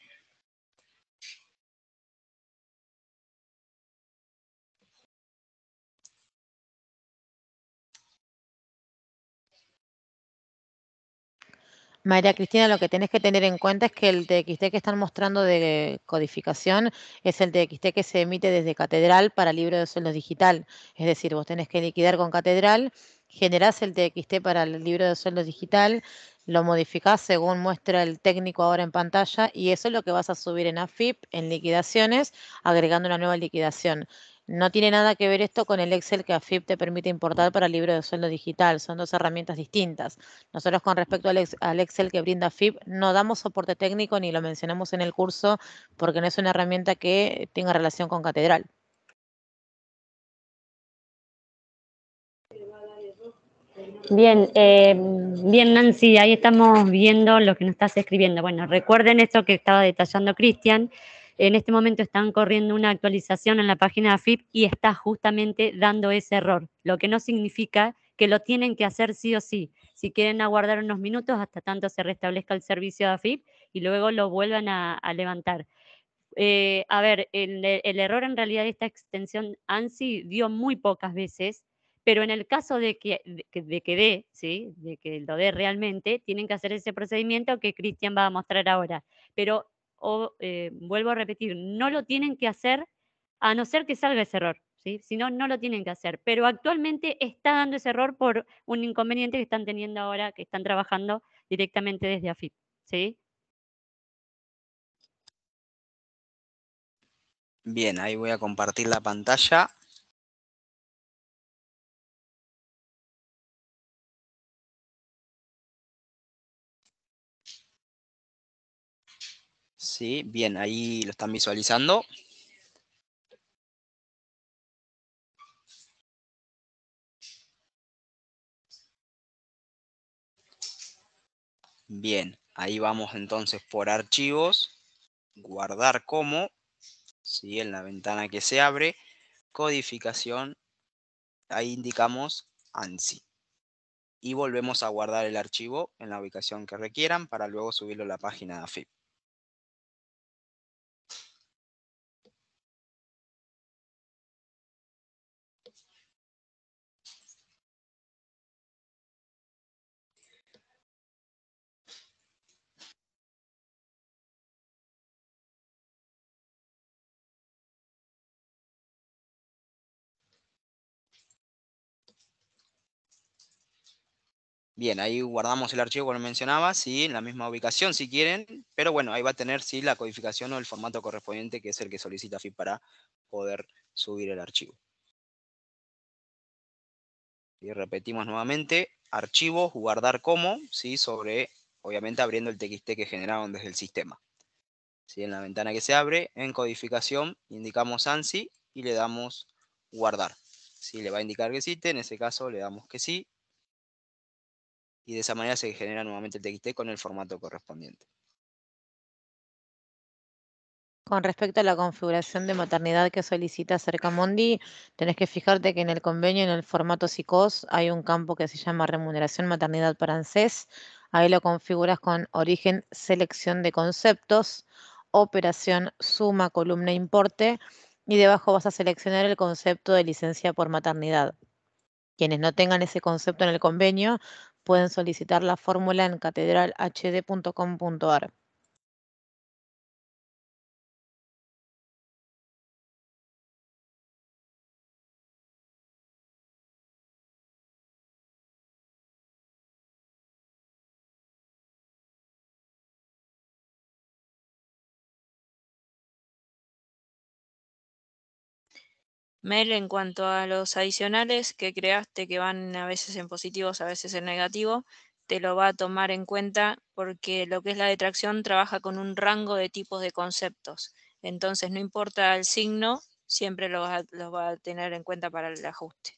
María Cristina, lo que tenés que tener en cuenta es que el TXT que están mostrando de codificación es el TXT que se emite desde Catedral para libro de sueldos digital. Es decir, vos tenés que liquidar con Catedral, generás el TXT para el libro de sueldos digital, lo modificás según muestra el técnico ahora en pantalla y eso es lo que vas a subir en AFIP, en liquidaciones, agregando una nueva liquidación. No tiene nada que ver esto con el Excel que AFIP te permite importar para el libro de sueldo digital. Son dos herramientas distintas. Nosotros con respecto al, Excel que brinda AFIP no damos soporte técnico ni lo mencionamos en el curso porque no es una herramienta que tenga relación con Catedral. Bien, eh, bien Nancy, ahí estamos viendo lo que nos estás escribiendo. Bueno, recuerden esto que estaba detallando Cristian, en este momento están corriendo una actualización en la página de AFIP y está justamente dando ese error, lo que no significa que lo tienen que hacer sí o sí. Si quieren aguardar unos minutos hasta tanto se restablezca el servicio de AFIP y luego lo vuelvan a, levantar. Eh, a ver, el, error en realidad de esta extensión ANSI dio muy pocas veces, pero en el caso de que, de, dé, ¿sí? de que lo dé realmente, tienen que hacer ese procedimiento que Cristian va a mostrar ahora. Pero o eh, vuelvo a repetir, no lo tienen que hacer a no ser que salga ese error. ¿sí? Si no, no lo tienen que hacer. Pero actualmente está dando ese error por un inconveniente que están teniendo ahora, que están trabajando directamente desde AFIP. ¿sí? Bien, ahí voy a compartir la pantalla. bien, ahí lo están visualizando. Bien, ahí vamos entonces por archivos, guardar como, ¿sí? en la ventana que se abre, codificación, ahí indicamos ANSI. Y volvemos a guardar el archivo en la ubicación que requieran para luego subirlo a la página de AFIP. Bien, ahí guardamos el archivo como mencionaba, sí, en la misma ubicación si quieren, pero bueno, ahí va a tener sí la codificación o el formato correspondiente que es el que solicita FIP para poder subir el archivo. Y repetimos nuevamente, archivos, guardar como, sí, sobre, obviamente abriendo el TXT que generaron desde el sistema. ¿Sí? En la ventana que se abre, en codificación, indicamos ANSI y le damos guardar. ¿Sí? Le va a indicar que sí, en ese caso le damos que sí y de esa manera se genera nuevamente el TXT con el formato correspondiente. Con respecto a la configuración de maternidad que solicita Mondi, tenés que fijarte que en el convenio, en el formato SICOS, hay un campo que se llama remuneración maternidad para Ahí lo configuras con origen, selección de conceptos, operación, suma, columna, importe, y debajo vas a seleccionar el concepto de licencia por maternidad. Quienes no tengan ese concepto en el convenio pueden solicitar la fórmula en catedralhd.com.ar. Mel, en cuanto a los adicionales que creaste, que van a veces en positivos, a veces en negativo, te lo va a tomar en cuenta porque lo que es la detracción trabaja con un rango de tipos de conceptos. Entonces, no importa el signo, siempre los va a tener en cuenta para el ajuste.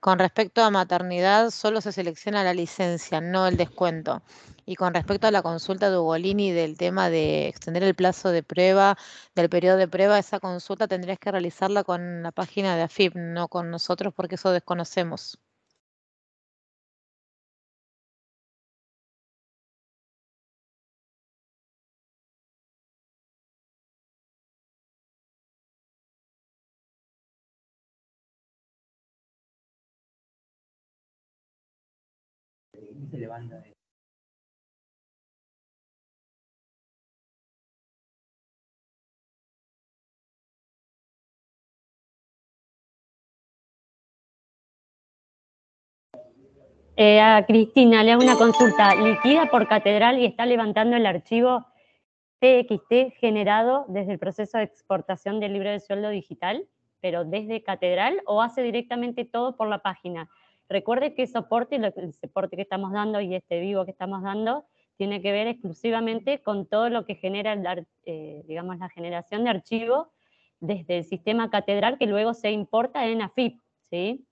Con respecto a maternidad, solo se selecciona la licencia, no el descuento. Y con respecto a la consulta de Ugolini del tema de extender el plazo de prueba, del periodo de prueba, esa consulta tendrías que realizarla con la página de AFIP, no con nosotros porque eso desconocemos. Eh, a Cristina le hago una consulta. Liquida por catedral y está levantando el archivo TXT generado desde el proceso de exportación del libro de sueldo digital, pero desde catedral o hace directamente todo por la página. Recuerde que el soporte, el soporte que estamos dando y este vivo que estamos dando, tiene que ver exclusivamente con todo lo que genera, el, eh, digamos, la generación de archivo desde el sistema catedral que luego se importa en AFIP, ¿sí?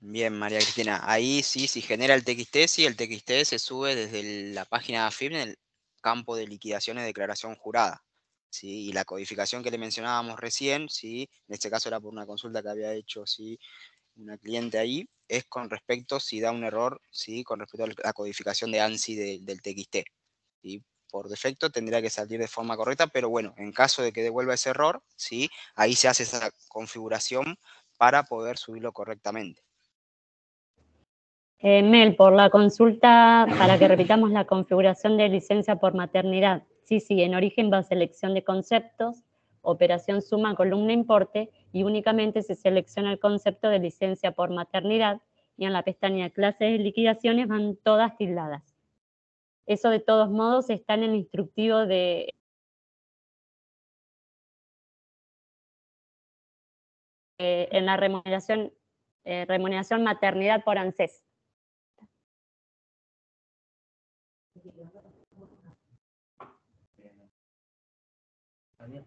Bien, María Cristina. Ahí sí, si genera el TXT, sí, el TXT se sube desde la página AFIP en el campo de liquidación de declaración jurada. ¿sí? Y la codificación que le mencionábamos recién, ¿sí? en este caso era por una consulta que había hecho ¿sí? una cliente ahí, es con respecto si da un error ¿sí? con respecto a la codificación de ANSI del TXT. por defecto tendría que salir de forma correcta, pero bueno, en caso de que devuelva ese error, ¿sí? ahí se hace esa configuración para poder subirlo correctamente. Eh, Mel, por la consulta para que <laughs> repitamos la configuración de licencia por maternidad. Sí, sí, en origen va selección de conceptos, operación suma, columna, importe, y únicamente se selecciona el concepto de licencia por maternidad, y en la pestaña clases y liquidaciones van todas tildadas. Eso de todos modos está en el instructivo de eh, en la remuneración, eh, remuneración maternidad por ANSES.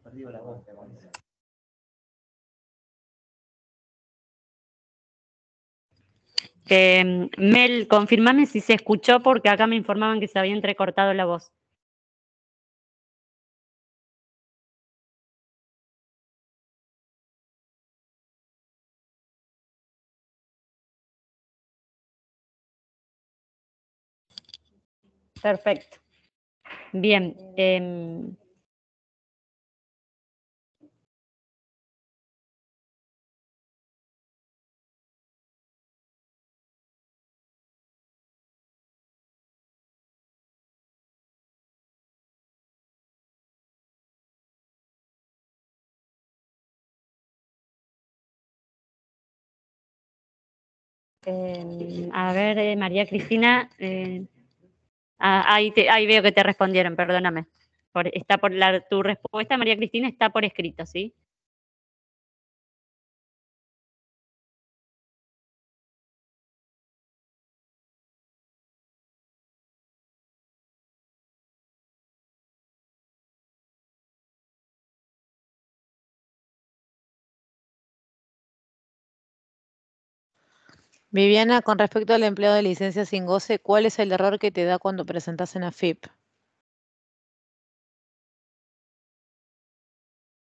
perdido la voz, mm, Mel, confirmame si se escuchó porque acá me informaban que se había entrecortado la voz. Perfecto. Bien. Eh, Eh, a ver, eh, María Cristina, eh, ah, ahí, ahí, veo que te respondieron, perdóname. está por tu respuesta, María Cristina, está por escrito, ¿sí? Viviana, con respecto al empleo de licencia sin goce, ¿cuál es el error que te da cuando presentas en AFIP?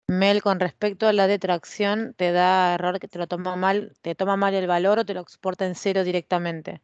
Mel, con respecto a la detracción, ¿te da error que te lo toma mal, te toma mal el valor o te lo exporta en cero directamente?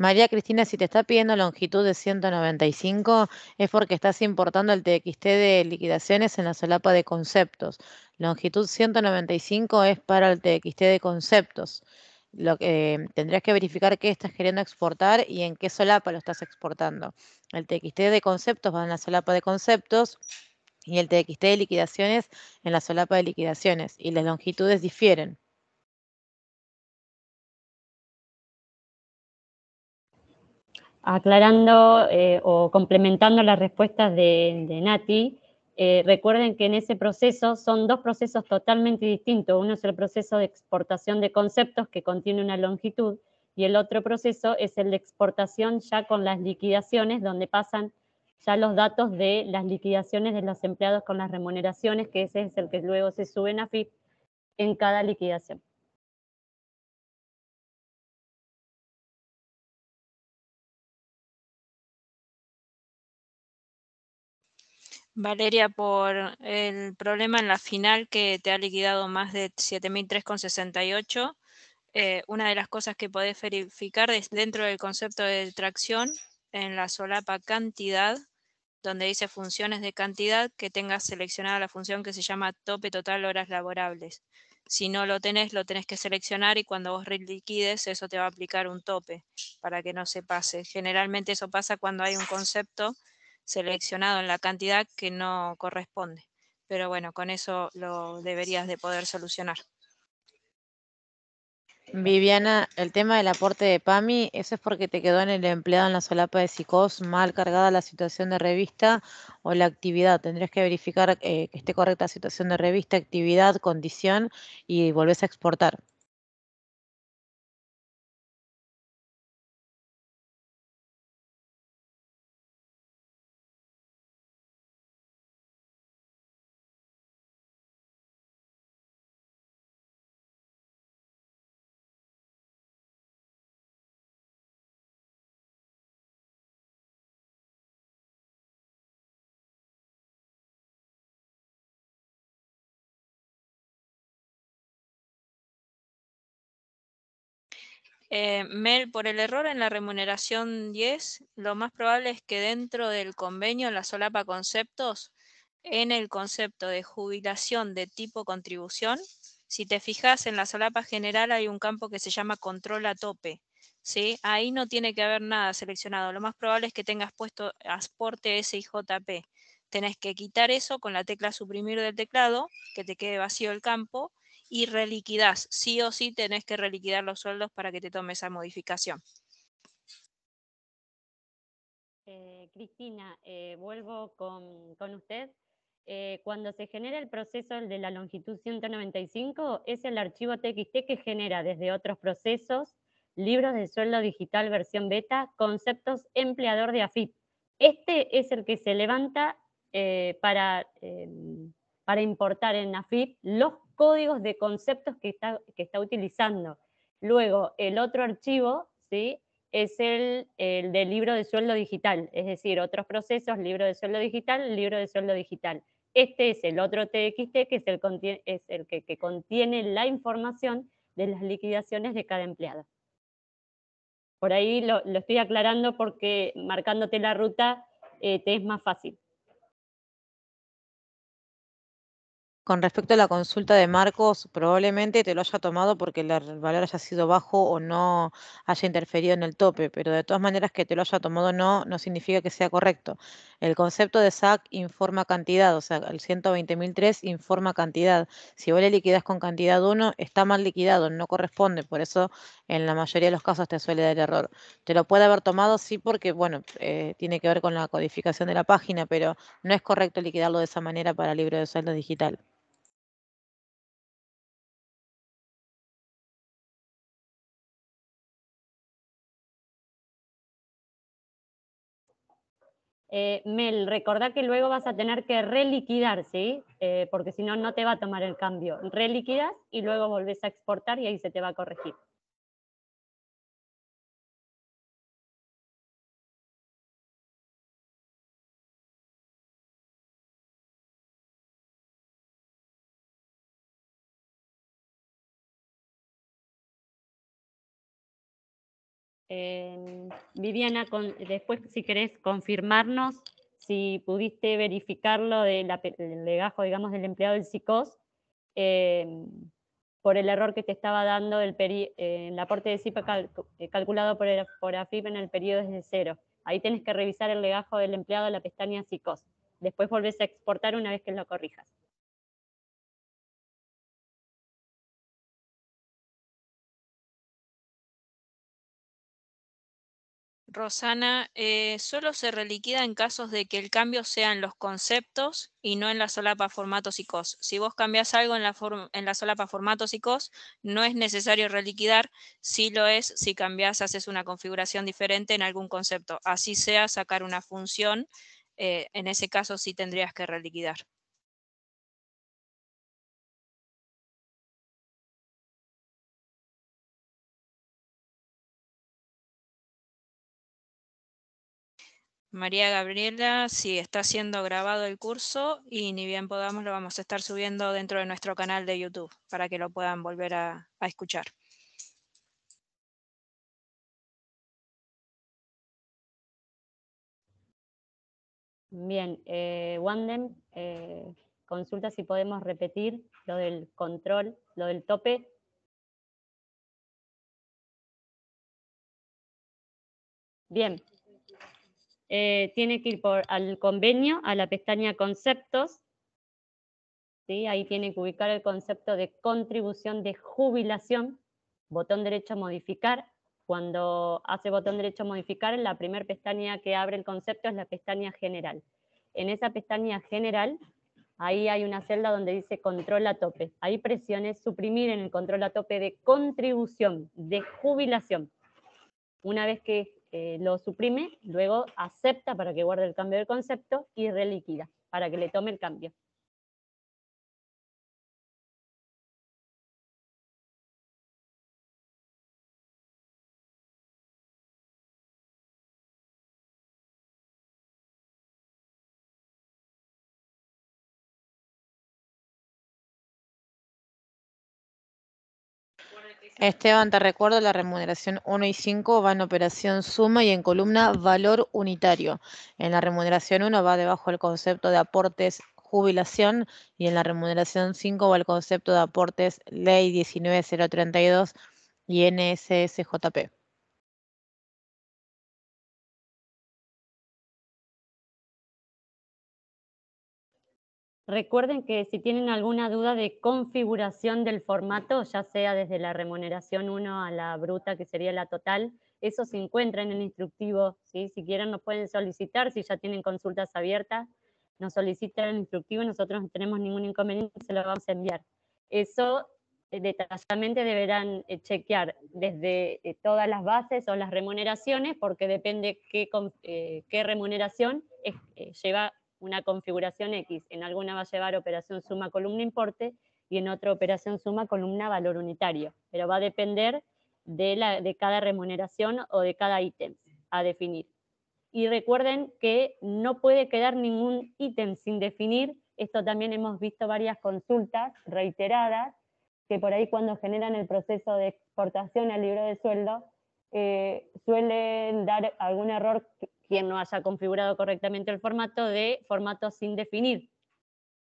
María Cristina, si te está pidiendo longitud de 195 es porque estás importando el TXT de liquidaciones en la solapa de conceptos. Longitud 195 es para el TXT de conceptos. Lo que, em, tendrías que verificar qué estás queriendo exportar y en qué solapa lo estás exportando. El TXT de conceptos va en la solapa de conceptos y el TXT de liquidaciones en la solapa de liquidaciones y las longitudes difieren. aclarando eh, o complementando las respuestas de, Nati, eh, recuerden que en ese proceso son dos procesos totalmente distintos. Uno es el proceso de exportación de conceptos que contiene una longitud y el otro proceso es el de exportación ya con las liquidaciones, donde pasan ya los datos de las liquidaciones de los empleados con las remuneraciones, que ese es el que luego se sube a FIP en cada liquidación. Valeria, por el problema en la final que te ha liquidado más de 7.368, eh, una de las cosas que podés verificar es dentro del concepto de tracción, en la solapa cantidad, donde dice funciones de cantidad, que tengas seleccionada la función que se llama tope total horas laborables. Si no lo tenés, lo tenés que seleccionar y cuando vos liquides eso te va a aplicar un tope para que no se pase. Generalmente eso pasa cuando hay un concepto seleccionado en la cantidad que no corresponde. Pero bueno, con eso lo deberías de poder solucionar. Viviana, el tema del aporte de PAMI, ¿eso es porque te quedó en el empleado en la solapa de SICOS mal cargada la situación de revista o la actividad? Tendrías que verificar eh, que esté correcta la situación de revista, actividad, condición y volvés a exportar. Eh, Mel, por el error en la remuneración 10, lo más probable es que dentro del convenio, en la solapa conceptos, en el concepto de jubilación de tipo contribución, si te fijas en la solapa general hay un campo que se llama control a tope. ¿sí? Ahí no tiene que haber nada seleccionado. Lo más probable es que tengas puesto y JP. Tenés que quitar eso con la tecla suprimir del teclado, que te quede vacío el campo, y reliquidás. Sí o sí tenés que reliquidar los sueldos para que te tome esa modificación. Eh, Cristina, eh, vuelvo con, usted. Eh, cuando se genera el proceso de la longitud 195, es el archivo TXT que genera desde otros procesos, libros de sueldo digital versión beta, conceptos empleador de AFIP. Este es el que se levanta para, em, para, importar en AFIP los códigos de conceptos que está, utilizando. Luego, el otro archivo, ¿sí? Es el, del libro de sueldo digital, es decir, otros procesos, libro de sueldo digital, libro de sueldo digital. Este es el otro TXT, que es el, es el que, contiene la información de las liquidaciones de cada empleado. Por ahí lo, estoy aclarando porque marcándote la ruta eh, te es más fácil. Con respecto a la consulta de Marcos, probablemente te lo haya tomado porque el valor haya sido bajo o no haya interferido en el tope, pero de todas maneras que te lo haya tomado no, no significa que sea correcto. El concepto de SAC informa cantidad, o sea, el 120.003 informa cantidad. Si vos le liquidas con cantidad 1, está mal liquidado, no corresponde, por eso en la mayoría de los casos te suele dar error. Te lo puede haber tomado, sí, porque, bueno, eh, tiene que ver con la codificación de la página, pero no es correcto liquidarlo de esa manera para libro de sueldo digital. Eh, Mel, recordá que luego vas a tener que reliquidar, eh, porque si no, no te va a tomar el cambio. Reliquidas y luego volvés a exportar y ahí se te va a corregir. Eh, Viviana, después si querés confirmarnos si pudiste verificarlo del legajo, digamos, del empleado del SICOS, eh, por el error que te estaba dando el, eh, el aporte de CIPA calculado por, por AFIP en el periodo desde cero. Ahí tenés que revisar el legajo del empleado de la pestaña SICOS. Después volvés a exportar una vez que lo corrijas. Rosana, eh, solo se reliquida en casos de que el cambio sea en los conceptos y no en la solapa formatos y cos. Si vos cambias algo en la, en la solapa formatos y cos, no es necesario reliquidar, si lo es si cambias, haces una configuración diferente en algún concepto. Así sea sacar una función, eh, en ese caso sí tendrías que reliquidar. María Gabriela, si está siendo grabado el curso y ni bien podamos lo vamos a estar subiendo dentro de nuestro canal de YouTube para que lo puedan volver a, escuchar. Bien, eh, eh, consulta si podemos repetir lo del control, lo del tope Bien, eh, tiene que ir por, al convenio, a la pestaña conceptos, ahí tiene que ubicar el concepto de contribución de jubilación, botón derecho modificar, cuando hace botón derecho modificar, la primera pestaña que abre el concepto es la pestaña general. En esa pestaña general, ahí hay una celda donde dice control a tope. Ahí presiones suprimir en el control a tope de contribución, de jubilación. Una vez que eh, lo suprime, luego acepta para que guarde el cambio de concepto y reliquida para que le tome el cambio. Esteban, te recuerdo, la remuneración 1 y 5 van en operación suma y en columna valor unitario. En la remuneración 1 va debajo el concepto de aportes jubilación y en la remuneración 5 va el concepto de aportes ley 19032 y NSSJP. Recuerden que si tienen alguna duda de configuración del formato, ya sea desde la remuneración 1 a la bruta, que sería la total, eso se encuentra en el instructivo. Si quieren nos pueden solicitar, si ya tienen consultas abiertas, nos solicitan el instructivo, nosotros no tenemos ningún inconveniente, se lo vamos a enviar. Eso eh, detalladamente deberán eh, chequear desde eh, todas las bases o las remuneraciones, porque depende qué, remuneración lleva una configuración X. En alguna va a llevar operación suma columna importe y en otra operación suma columna valor unitario, pero va a depender de, la, de cada remuneración o de cada ítem a definir. Y recuerden que no puede quedar ningún ítem sin definir. Esto también hemos visto varias consultas reiteradas, que por ahí cuando generan el proceso de exportación al libro de sueldo, eh, suelen dar algún error quien no haya configurado correctamente el formato de formato sin definir.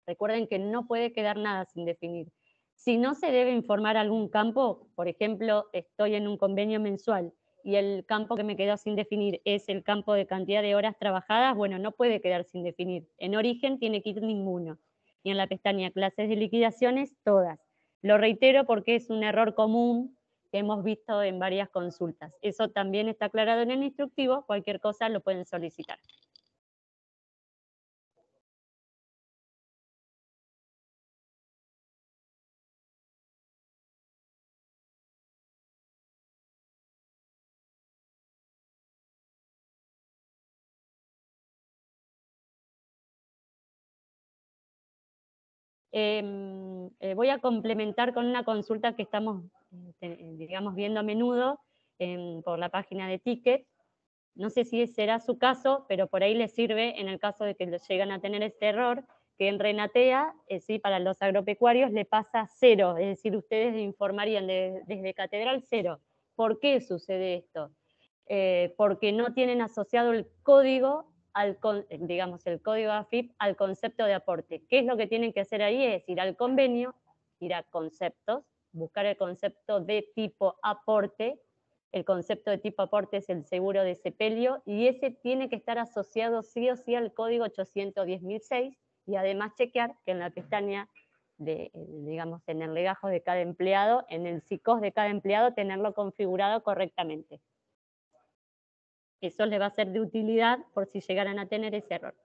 Recuerden que no puede quedar nada sin definir. Si no se debe informar algún campo, por ejemplo, estoy en un convenio mensual y el campo que me quedó sin definir es el campo de cantidad de horas trabajadas, bueno, no puede quedar sin definir. En origen tiene que ir ninguno. Y en la pestaña clases de liquidaciones, todas. Lo reitero porque es un error común que hemos visto en varias consultas. Eso también está aclarado en el instructivo, cualquier cosa lo pueden solicitar. Em, eh, voy a complementar con una consulta que estamos eh, digamos, viendo a menudo por la página de Ticket, No sé si será su caso, pero por ahí les sirve en el caso de que llegan a tener este error, que en Renatea, eh, sí, para los agropecuarios le pasa cero, es decir, ustedes informarían desde Catedral cero. ¿Por qué sucede esto? Eh, porque no tienen asociado el código, al digamos, el código AFIP al concepto de aporte. ¿Qué es lo que tienen que hacer ahí? Es ir al convenio, ir a conceptos, buscar el concepto de tipo aporte. El concepto de tipo aporte es el seguro de sepelio y ese tiene que estar asociado sí o sí al código 810.006 y además chequear que en la pestaña de, digamos, en el legajo de cada empleado, en el SICOS de cada empleado, tenerlo configurado correctamente. Eso les va a ser de utilidad por si llegaran a tener ese error.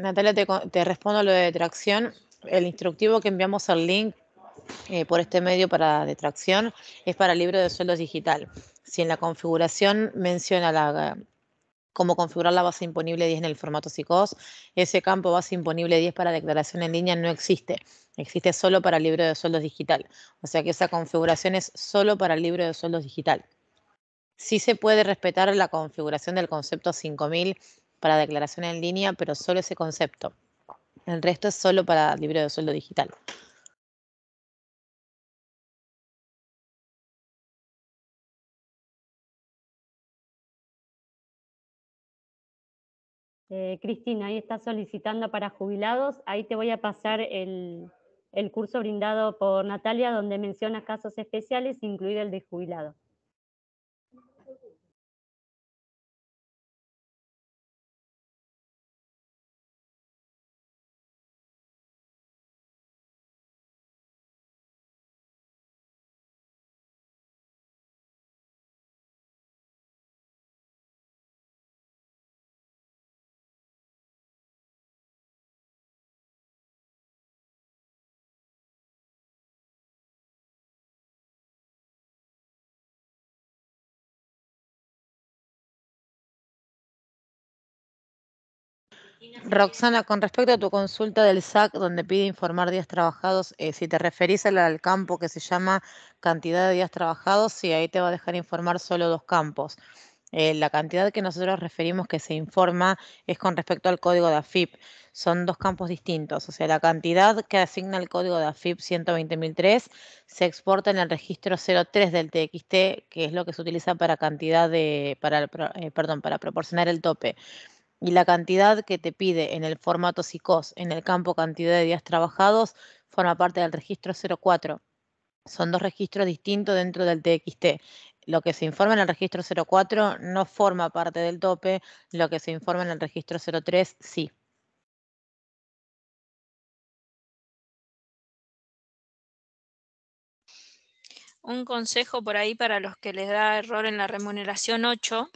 Natalia, te, te respondo lo de detracción. El instructivo que enviamos al link eh, por este medio para detracción es para el libro de sueldos digital. Si en la configuración menciona cómo configurar la base imponible 10 en el formato SICOS, ese campo base imponible 10 para declaración en línea no existe. Existe solo para el libro de sueldos digital. O sea que esa configuración es solo para el libro de sueldos digital. Sí se puede respetar la configuración del concepto 5000 para declaración en línea, pero solo ese concepto. El resto es solo para libro de sueldo digital. Eh, Cristina, ahí está solicitando para jubilados. Ahí te voy a pasar el, el curso brindado por Natalia, donde menciona casos especiales, incluido el de jubilado. Roxana, con respecto a tu consulta del SAC, donde pide informar días trabajados, eh, si te referís al, campo que se llama cantidad de días trabajados, sí, ahí te va a dejar informar solo dos campos. Eh, la cantidad que nosotros referimos que se informa es con respecto al código de AFIP. Son dos campos distintos. O sea, la cantidad que asigna el código de AFIP 120.003 se exporta en el registro 03 del TXT, que es lo que se utiliza para cantidad de, para, eh, perdón, para proporcionar el tope y la cantidad que te pide en el formato SICOS en el campo cantidad de días trabajados forma parte del registro 04. Son dos registros distintos dentro del TXT. Lo que se informa en el registro 04 no forma parte del tope, lo que se informa en el registro 03 sí. Un consejo por ahí para los que les da error en la remuneración 8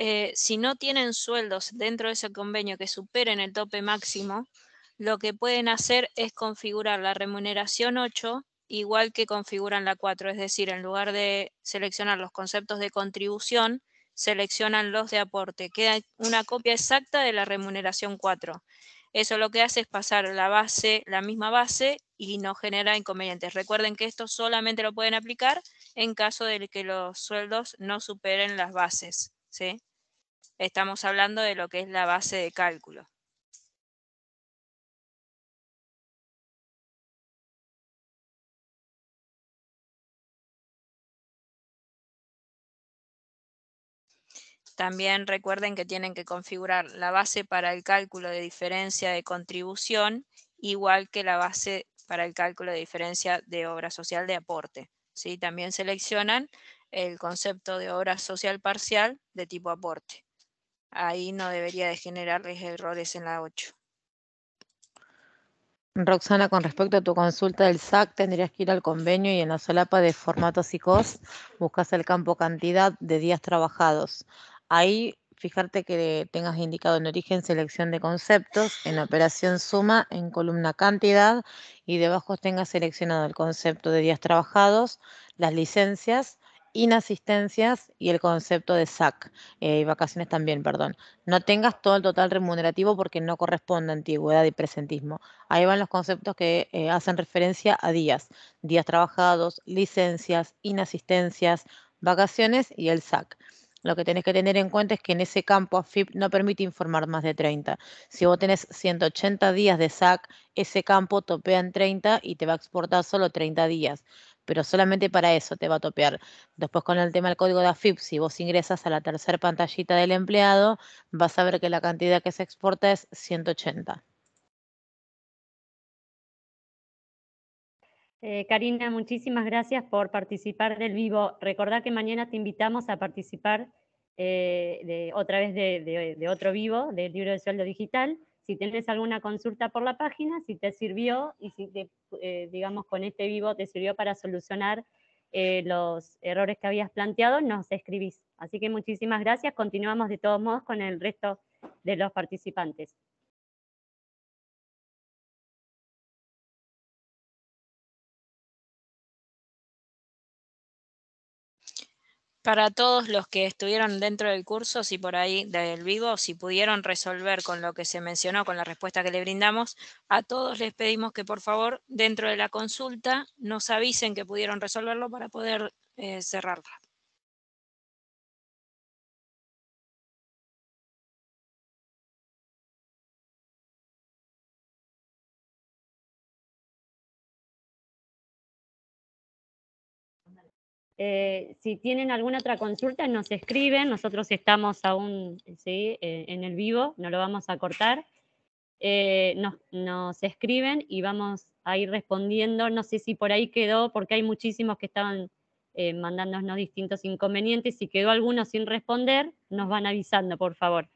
eh, si no tienen sueldos dentro de ese convenio que superen el tope máximo, lo que pueden hacer es configurar la remuneración 8 igual que configuran la 4, es decir, en lugar de seleccionar los conceptos de contribución, seleccionan los de aporte. Queda una copia exacta de la remuneración 4. Eso lo que hace es pasar la base, la misma base, y no genera inconvenientes. Recuerden que esto solamente lo pueden aplicar en caso de que los sueldos no superen las bases. ¿sí? estamos hablando de lo que es la base de cálculo. También recuerden que tienen que configurar la base para el cálculo de diferencia de contribución, igual que la base para el cálculo de diferencia de obra social de aporte. También seleccionan el concepto de obra social parcial de tipo aporte ahí no debería de generarles errores en la 8. Roxana, con respecto a tu consulta del SAC, tendrías que ir al convenio y en la solapa de formatos y COS buscas el campo cantidad de días trabajados. Ahí fijarte que tengas indicado en origen selección de conceptos, en operación suma, en columna cantidad y debajo tengas seleccionado el concepto de días trabajados, las licencias inasistencias y el concepto de SAC, eh, y vacaciones también, perdón. No tengas todo el total remunerativo porque no corresponde a antigüedad y presentismo. Ahí van los conceptos que eh, hacen referencia a días, días trabajados, licencias, inasistencias, vacaciones y el SAC. Lo que tenés que tener en cuenta es que en ese campo AFIP no permite informar más de 30. Si vos tenés 180 días de SAC, ese campo topea en 30 y te va a exportar solo 30 días pero solamente para eso te va a topear. Después con el tema del código de AFIP, si vos ingresas a la tercera pantallita del empleado, vas a ver que la cantidad que se exporta es 180. Eh, Karina, muchísimas gracias por participar del vivo. Recordá que mañana te invitamos a participar eh, de, otra vez de, otro vivo del libro de sueldo digital si tenés alguna consulta por la página, si te sirvió y si, eh, digamos, con este vivo te sirvió para solucionar eh, los errores que habías planteado, nos escribís. Así que muchísimas gracias. Continuamos de todos modos con el resto de los participantes. Para todos los que estuvieron dentro del curso, si por ahí del vivo, si pudieron resolver con lo que se mencionó, con la respuesta que le brindamos, a todos les pedimos que por favor dentro de la consulta nos avisen que pudieron resolverlo para poder eh, cerrarla. Eh, si tienen alguna otra consulta, nos escriben. Nosotros estamos aún eh, en el vivo, no lo vamos a cortar. Eh, nos, nos, escriben y vamos a ir respondiendo. No sé si por ahí quedó, porque hay muchísimos que estaban mandándonos distintos inconvenientes. Si quedó alguno sin responder, nos van avisando, por favor.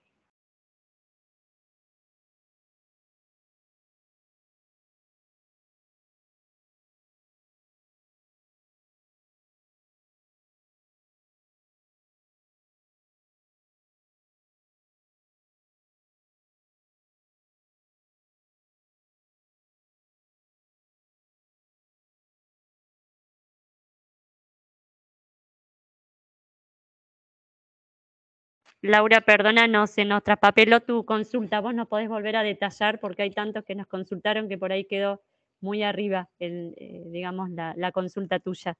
Laura, perdónanos, no se nos traspapeló tu consulta. Vos no podés volver a detallar porque hay tantos que nos consultaron que por ahí quedó muy arriba, el, eh, digamos, la, consulta tuya.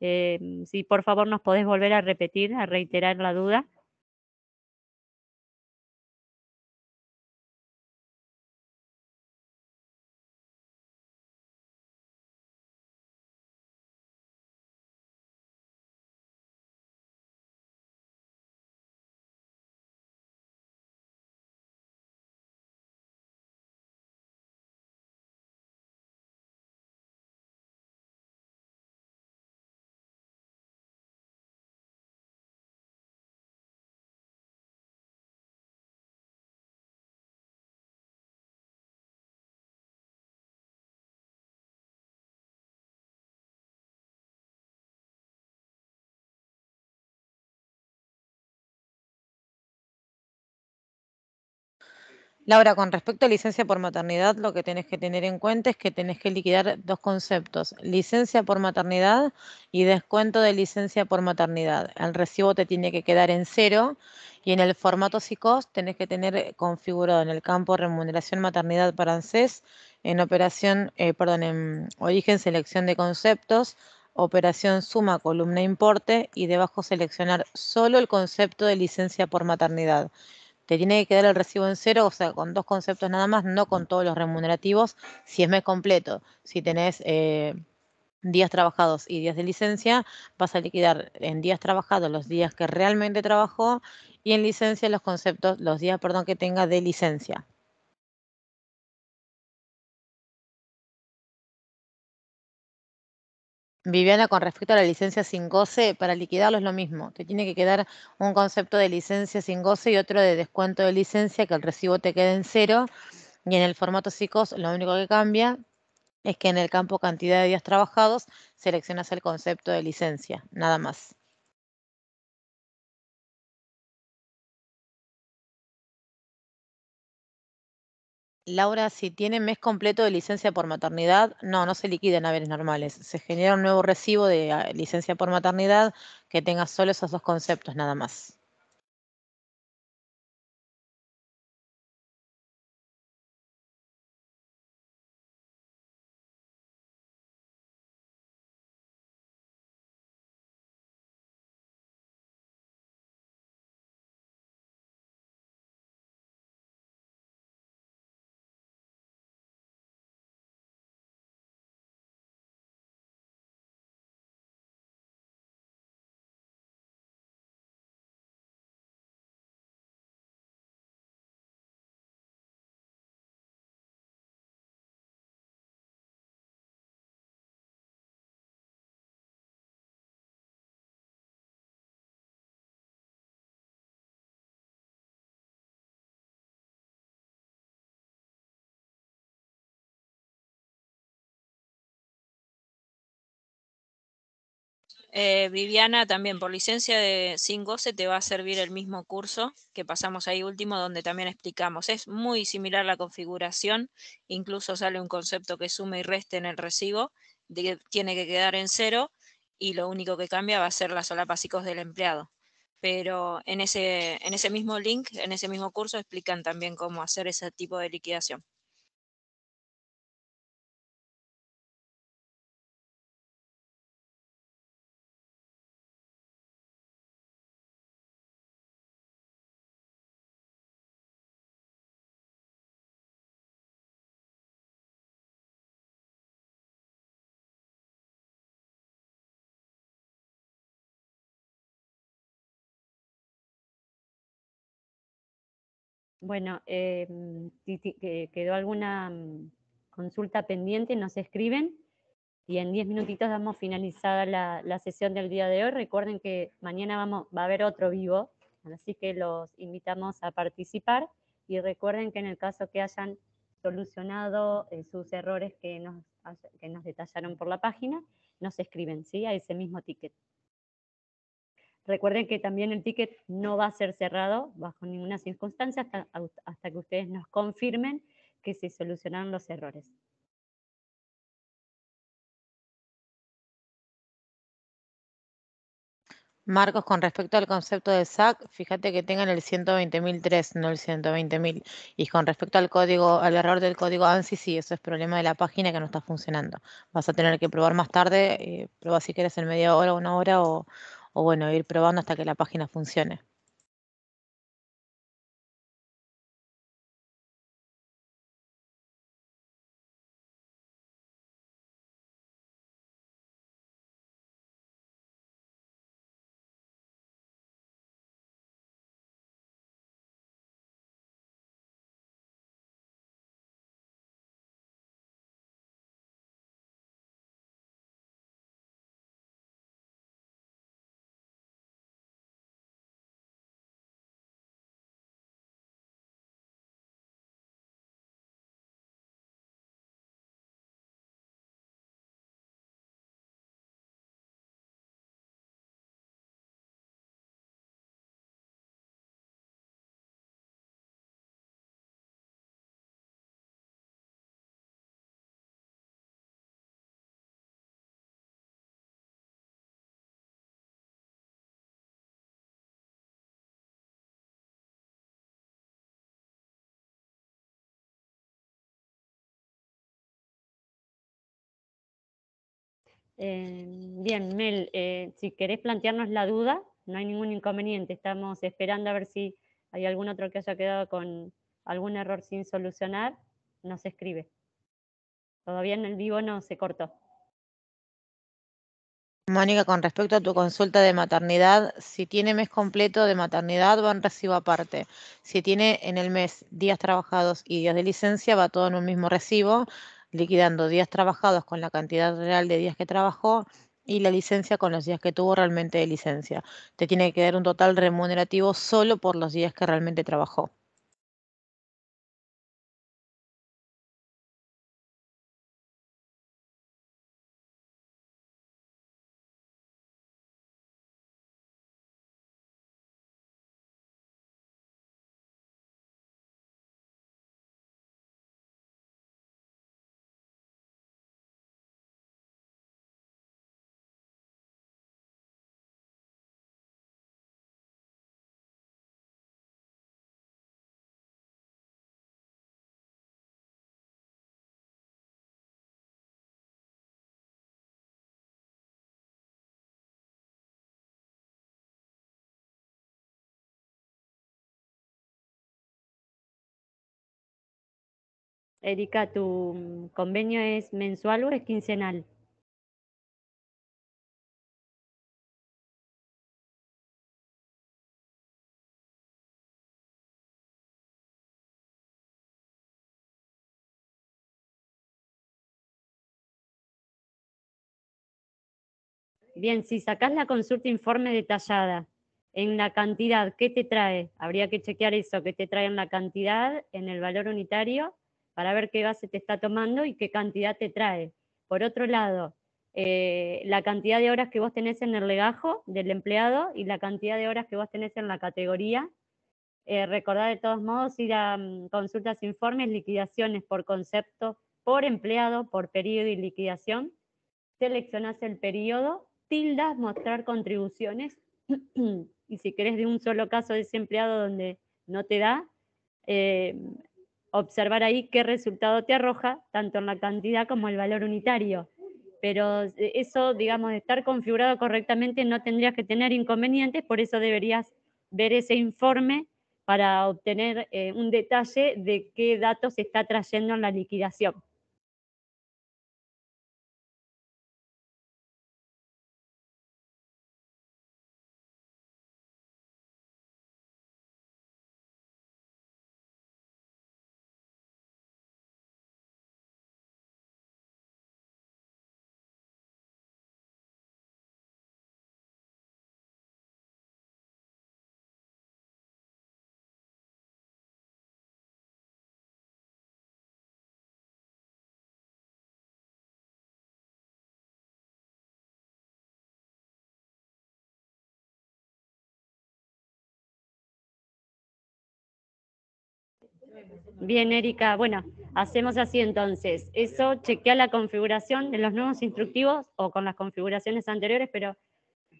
Eh, si por favor nos podés volver a repetir, a reiterar la duda. Laura, con respecto a licencia por maternidad, lo que tenés que tener en cuenta es que tenés que liquidar dos conceptos, licencia por maternidad y descuento de licencia por maternidad. El recibo te tiene que quedar en cero y en el formato SICOS tenés que tener eh, configurado en el campo remuneración maternidad para ANSES, en operación, eh, perdón, en origen selección de conceptos, operación suma, columna importe y debajo seleccionar solo el concepto de licencia por maternidad te tiene que quedar el recibo en cero, o sea, con dos conceptos nada más, no con todos los remunerativos, si es mes completo. Si tenés eh, días trabajados y días de licencia, vas a liquidar en días trabajados los días que realmente trabajó y en licencia los conceptos, los días, perdón, que tenga de licencia. Viviana, con respecto a la licencia sin goce, para liquidarlo es lo mismo. Te tiene que quedar un concepto de licencia sin goce y otro de descuento de licencia, que el recibo te quede en cero. Y en el formato SICOS lo único que cambia es que en el campo cantidad de días trabajados seleccionas el concepto de licencia, nada más. Laura, si tiene mes completo de licencia por maternidad, no, no se liquiden haberes normales. Se genera un nuevo recibo de ah, licencia por maternidad que tenga solo esos dos conceptos nada más. Eh, Viviana, también por licencia de sin se te va a servir el mismo curso que pasamos ahí último, donde también explicamos. Es muy similar la configuración, incluso sale un concepto que suma y resta en el recibo, de que tiene que quedar en cero y lo único que cambia va a ser la solapa básicos del empleado. Pero en ese, en ese mismo link, en ese mismo curso, explican también cómo hacer ese tipo de liquidación. Bueno, em, quedó alguna mm, consulta pendiente, nos escriben y en diez minutitos damos finalizada la, sesión del día de hoy. Recuerden que mañana vamos, va a haber otro vivo, así que los invitamos a participar y recuerden que en el caso que hayan solucionado eh, sus errores que nos, que nos detallaron por la página, nos escriben ¿sí? a ese mismo ticket. Recuerden que también el ticket no va a ser cerrado bajo ninguna circunstancia hasta, hasta que ustedes nos confirmen que se solucionaron los errores. Marcos, con respecto al concepto de SAC, fíjate que tengan el 120.003, no el 120.000. Y con respecto al código, al error del código ANSI, sí, eso es problema de la página que no está funcionando. Vas a tener que probar más tarde, eh, Probar prueba si quieres en media hora, una hora o, o bueno, ir probando hasta que la página funcione. Eh, bien, Mel, eh, si querés plantearnos la duda, no hay ningún inconveniente. Estamos esperando a ver si hay algún otro que haya quedado con algún error sin solucionar. Nos escribe. Todavía en el vivo no se cortó. Mónica, con respecto a tu consulta de maternidad, si tiene mes completo de maternidad, va en recibo aparte. Si tiene en el mes días trabajados y días de licencia, va todo en un mismo recibo liquidando días trabajados con la cantidad real de días que trabajó y la licencia con los días que tuvo realmente de licencia. Te tiene que dar un total remunerativo solo por los días que realmente trabajó. Erika, ¿tu mm, convenio es mensual o es quincenal? Bien, si sacás la consulta informe detallada en la cantidad, ¿qué te trae? Habría que chequear eso, que te trae en la cantidad, en el valor unitario para ver qué base te está tomando y qué cantidad te trae. Por otro lado, eh, la cantidad de horas que vos tenés en el legajo del empleado y la cantidad de horas que vos tenés en la categoría. Eh, recordar de todos modos ir a mm, consultas, informes, liquidaciones por concepto, por empleado, por periodo y liquidación. Seleccionás el periodo, tildas, mostrar contribuciones <clears throat> y si querés de un solo caso de ese empleado donde no te da, eh, observar ahí qué resultado te arroja, tanto en la cantidad como el valor unitario. Pero eh, eso, digamos, de estar configurado correctamente no tendrías que tener inconvenientes, por eso deberías ver ese informe para obtener eh, un detalle de qué datos se está trayendo en la liquidación. Bien, Erika. Bueno, hacemos así entonces. Eso, chequea la configuración de los nuevos instructivos o con las configuraciones anteriores, pero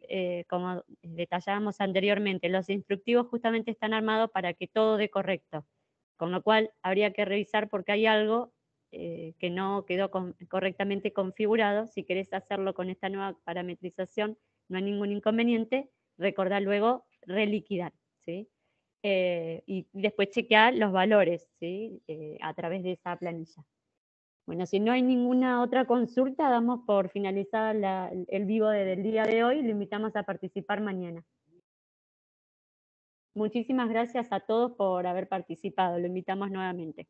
eh, como detallábamos anteriormente, los instructivos justamente están armados para que todo dé correcto. Con lo cual, habría que revisar porque hay algo eh, que no quedó correctamente configurado. Si querés hacerlo con esta nueva parametrización, no hay ningún inconveniente. Recordar luego reliquidar. ¿sí? Eh, y después chequear los valores ¿sí? Eh, a través de esa planilla. Bueno, si no hay ninguna otra consulta, damos por finalizada el vivo del día de hoy lo invitamos a participar mañana. Muchísimas gracias a todos por haber participado. Lo invitamos nuevamente.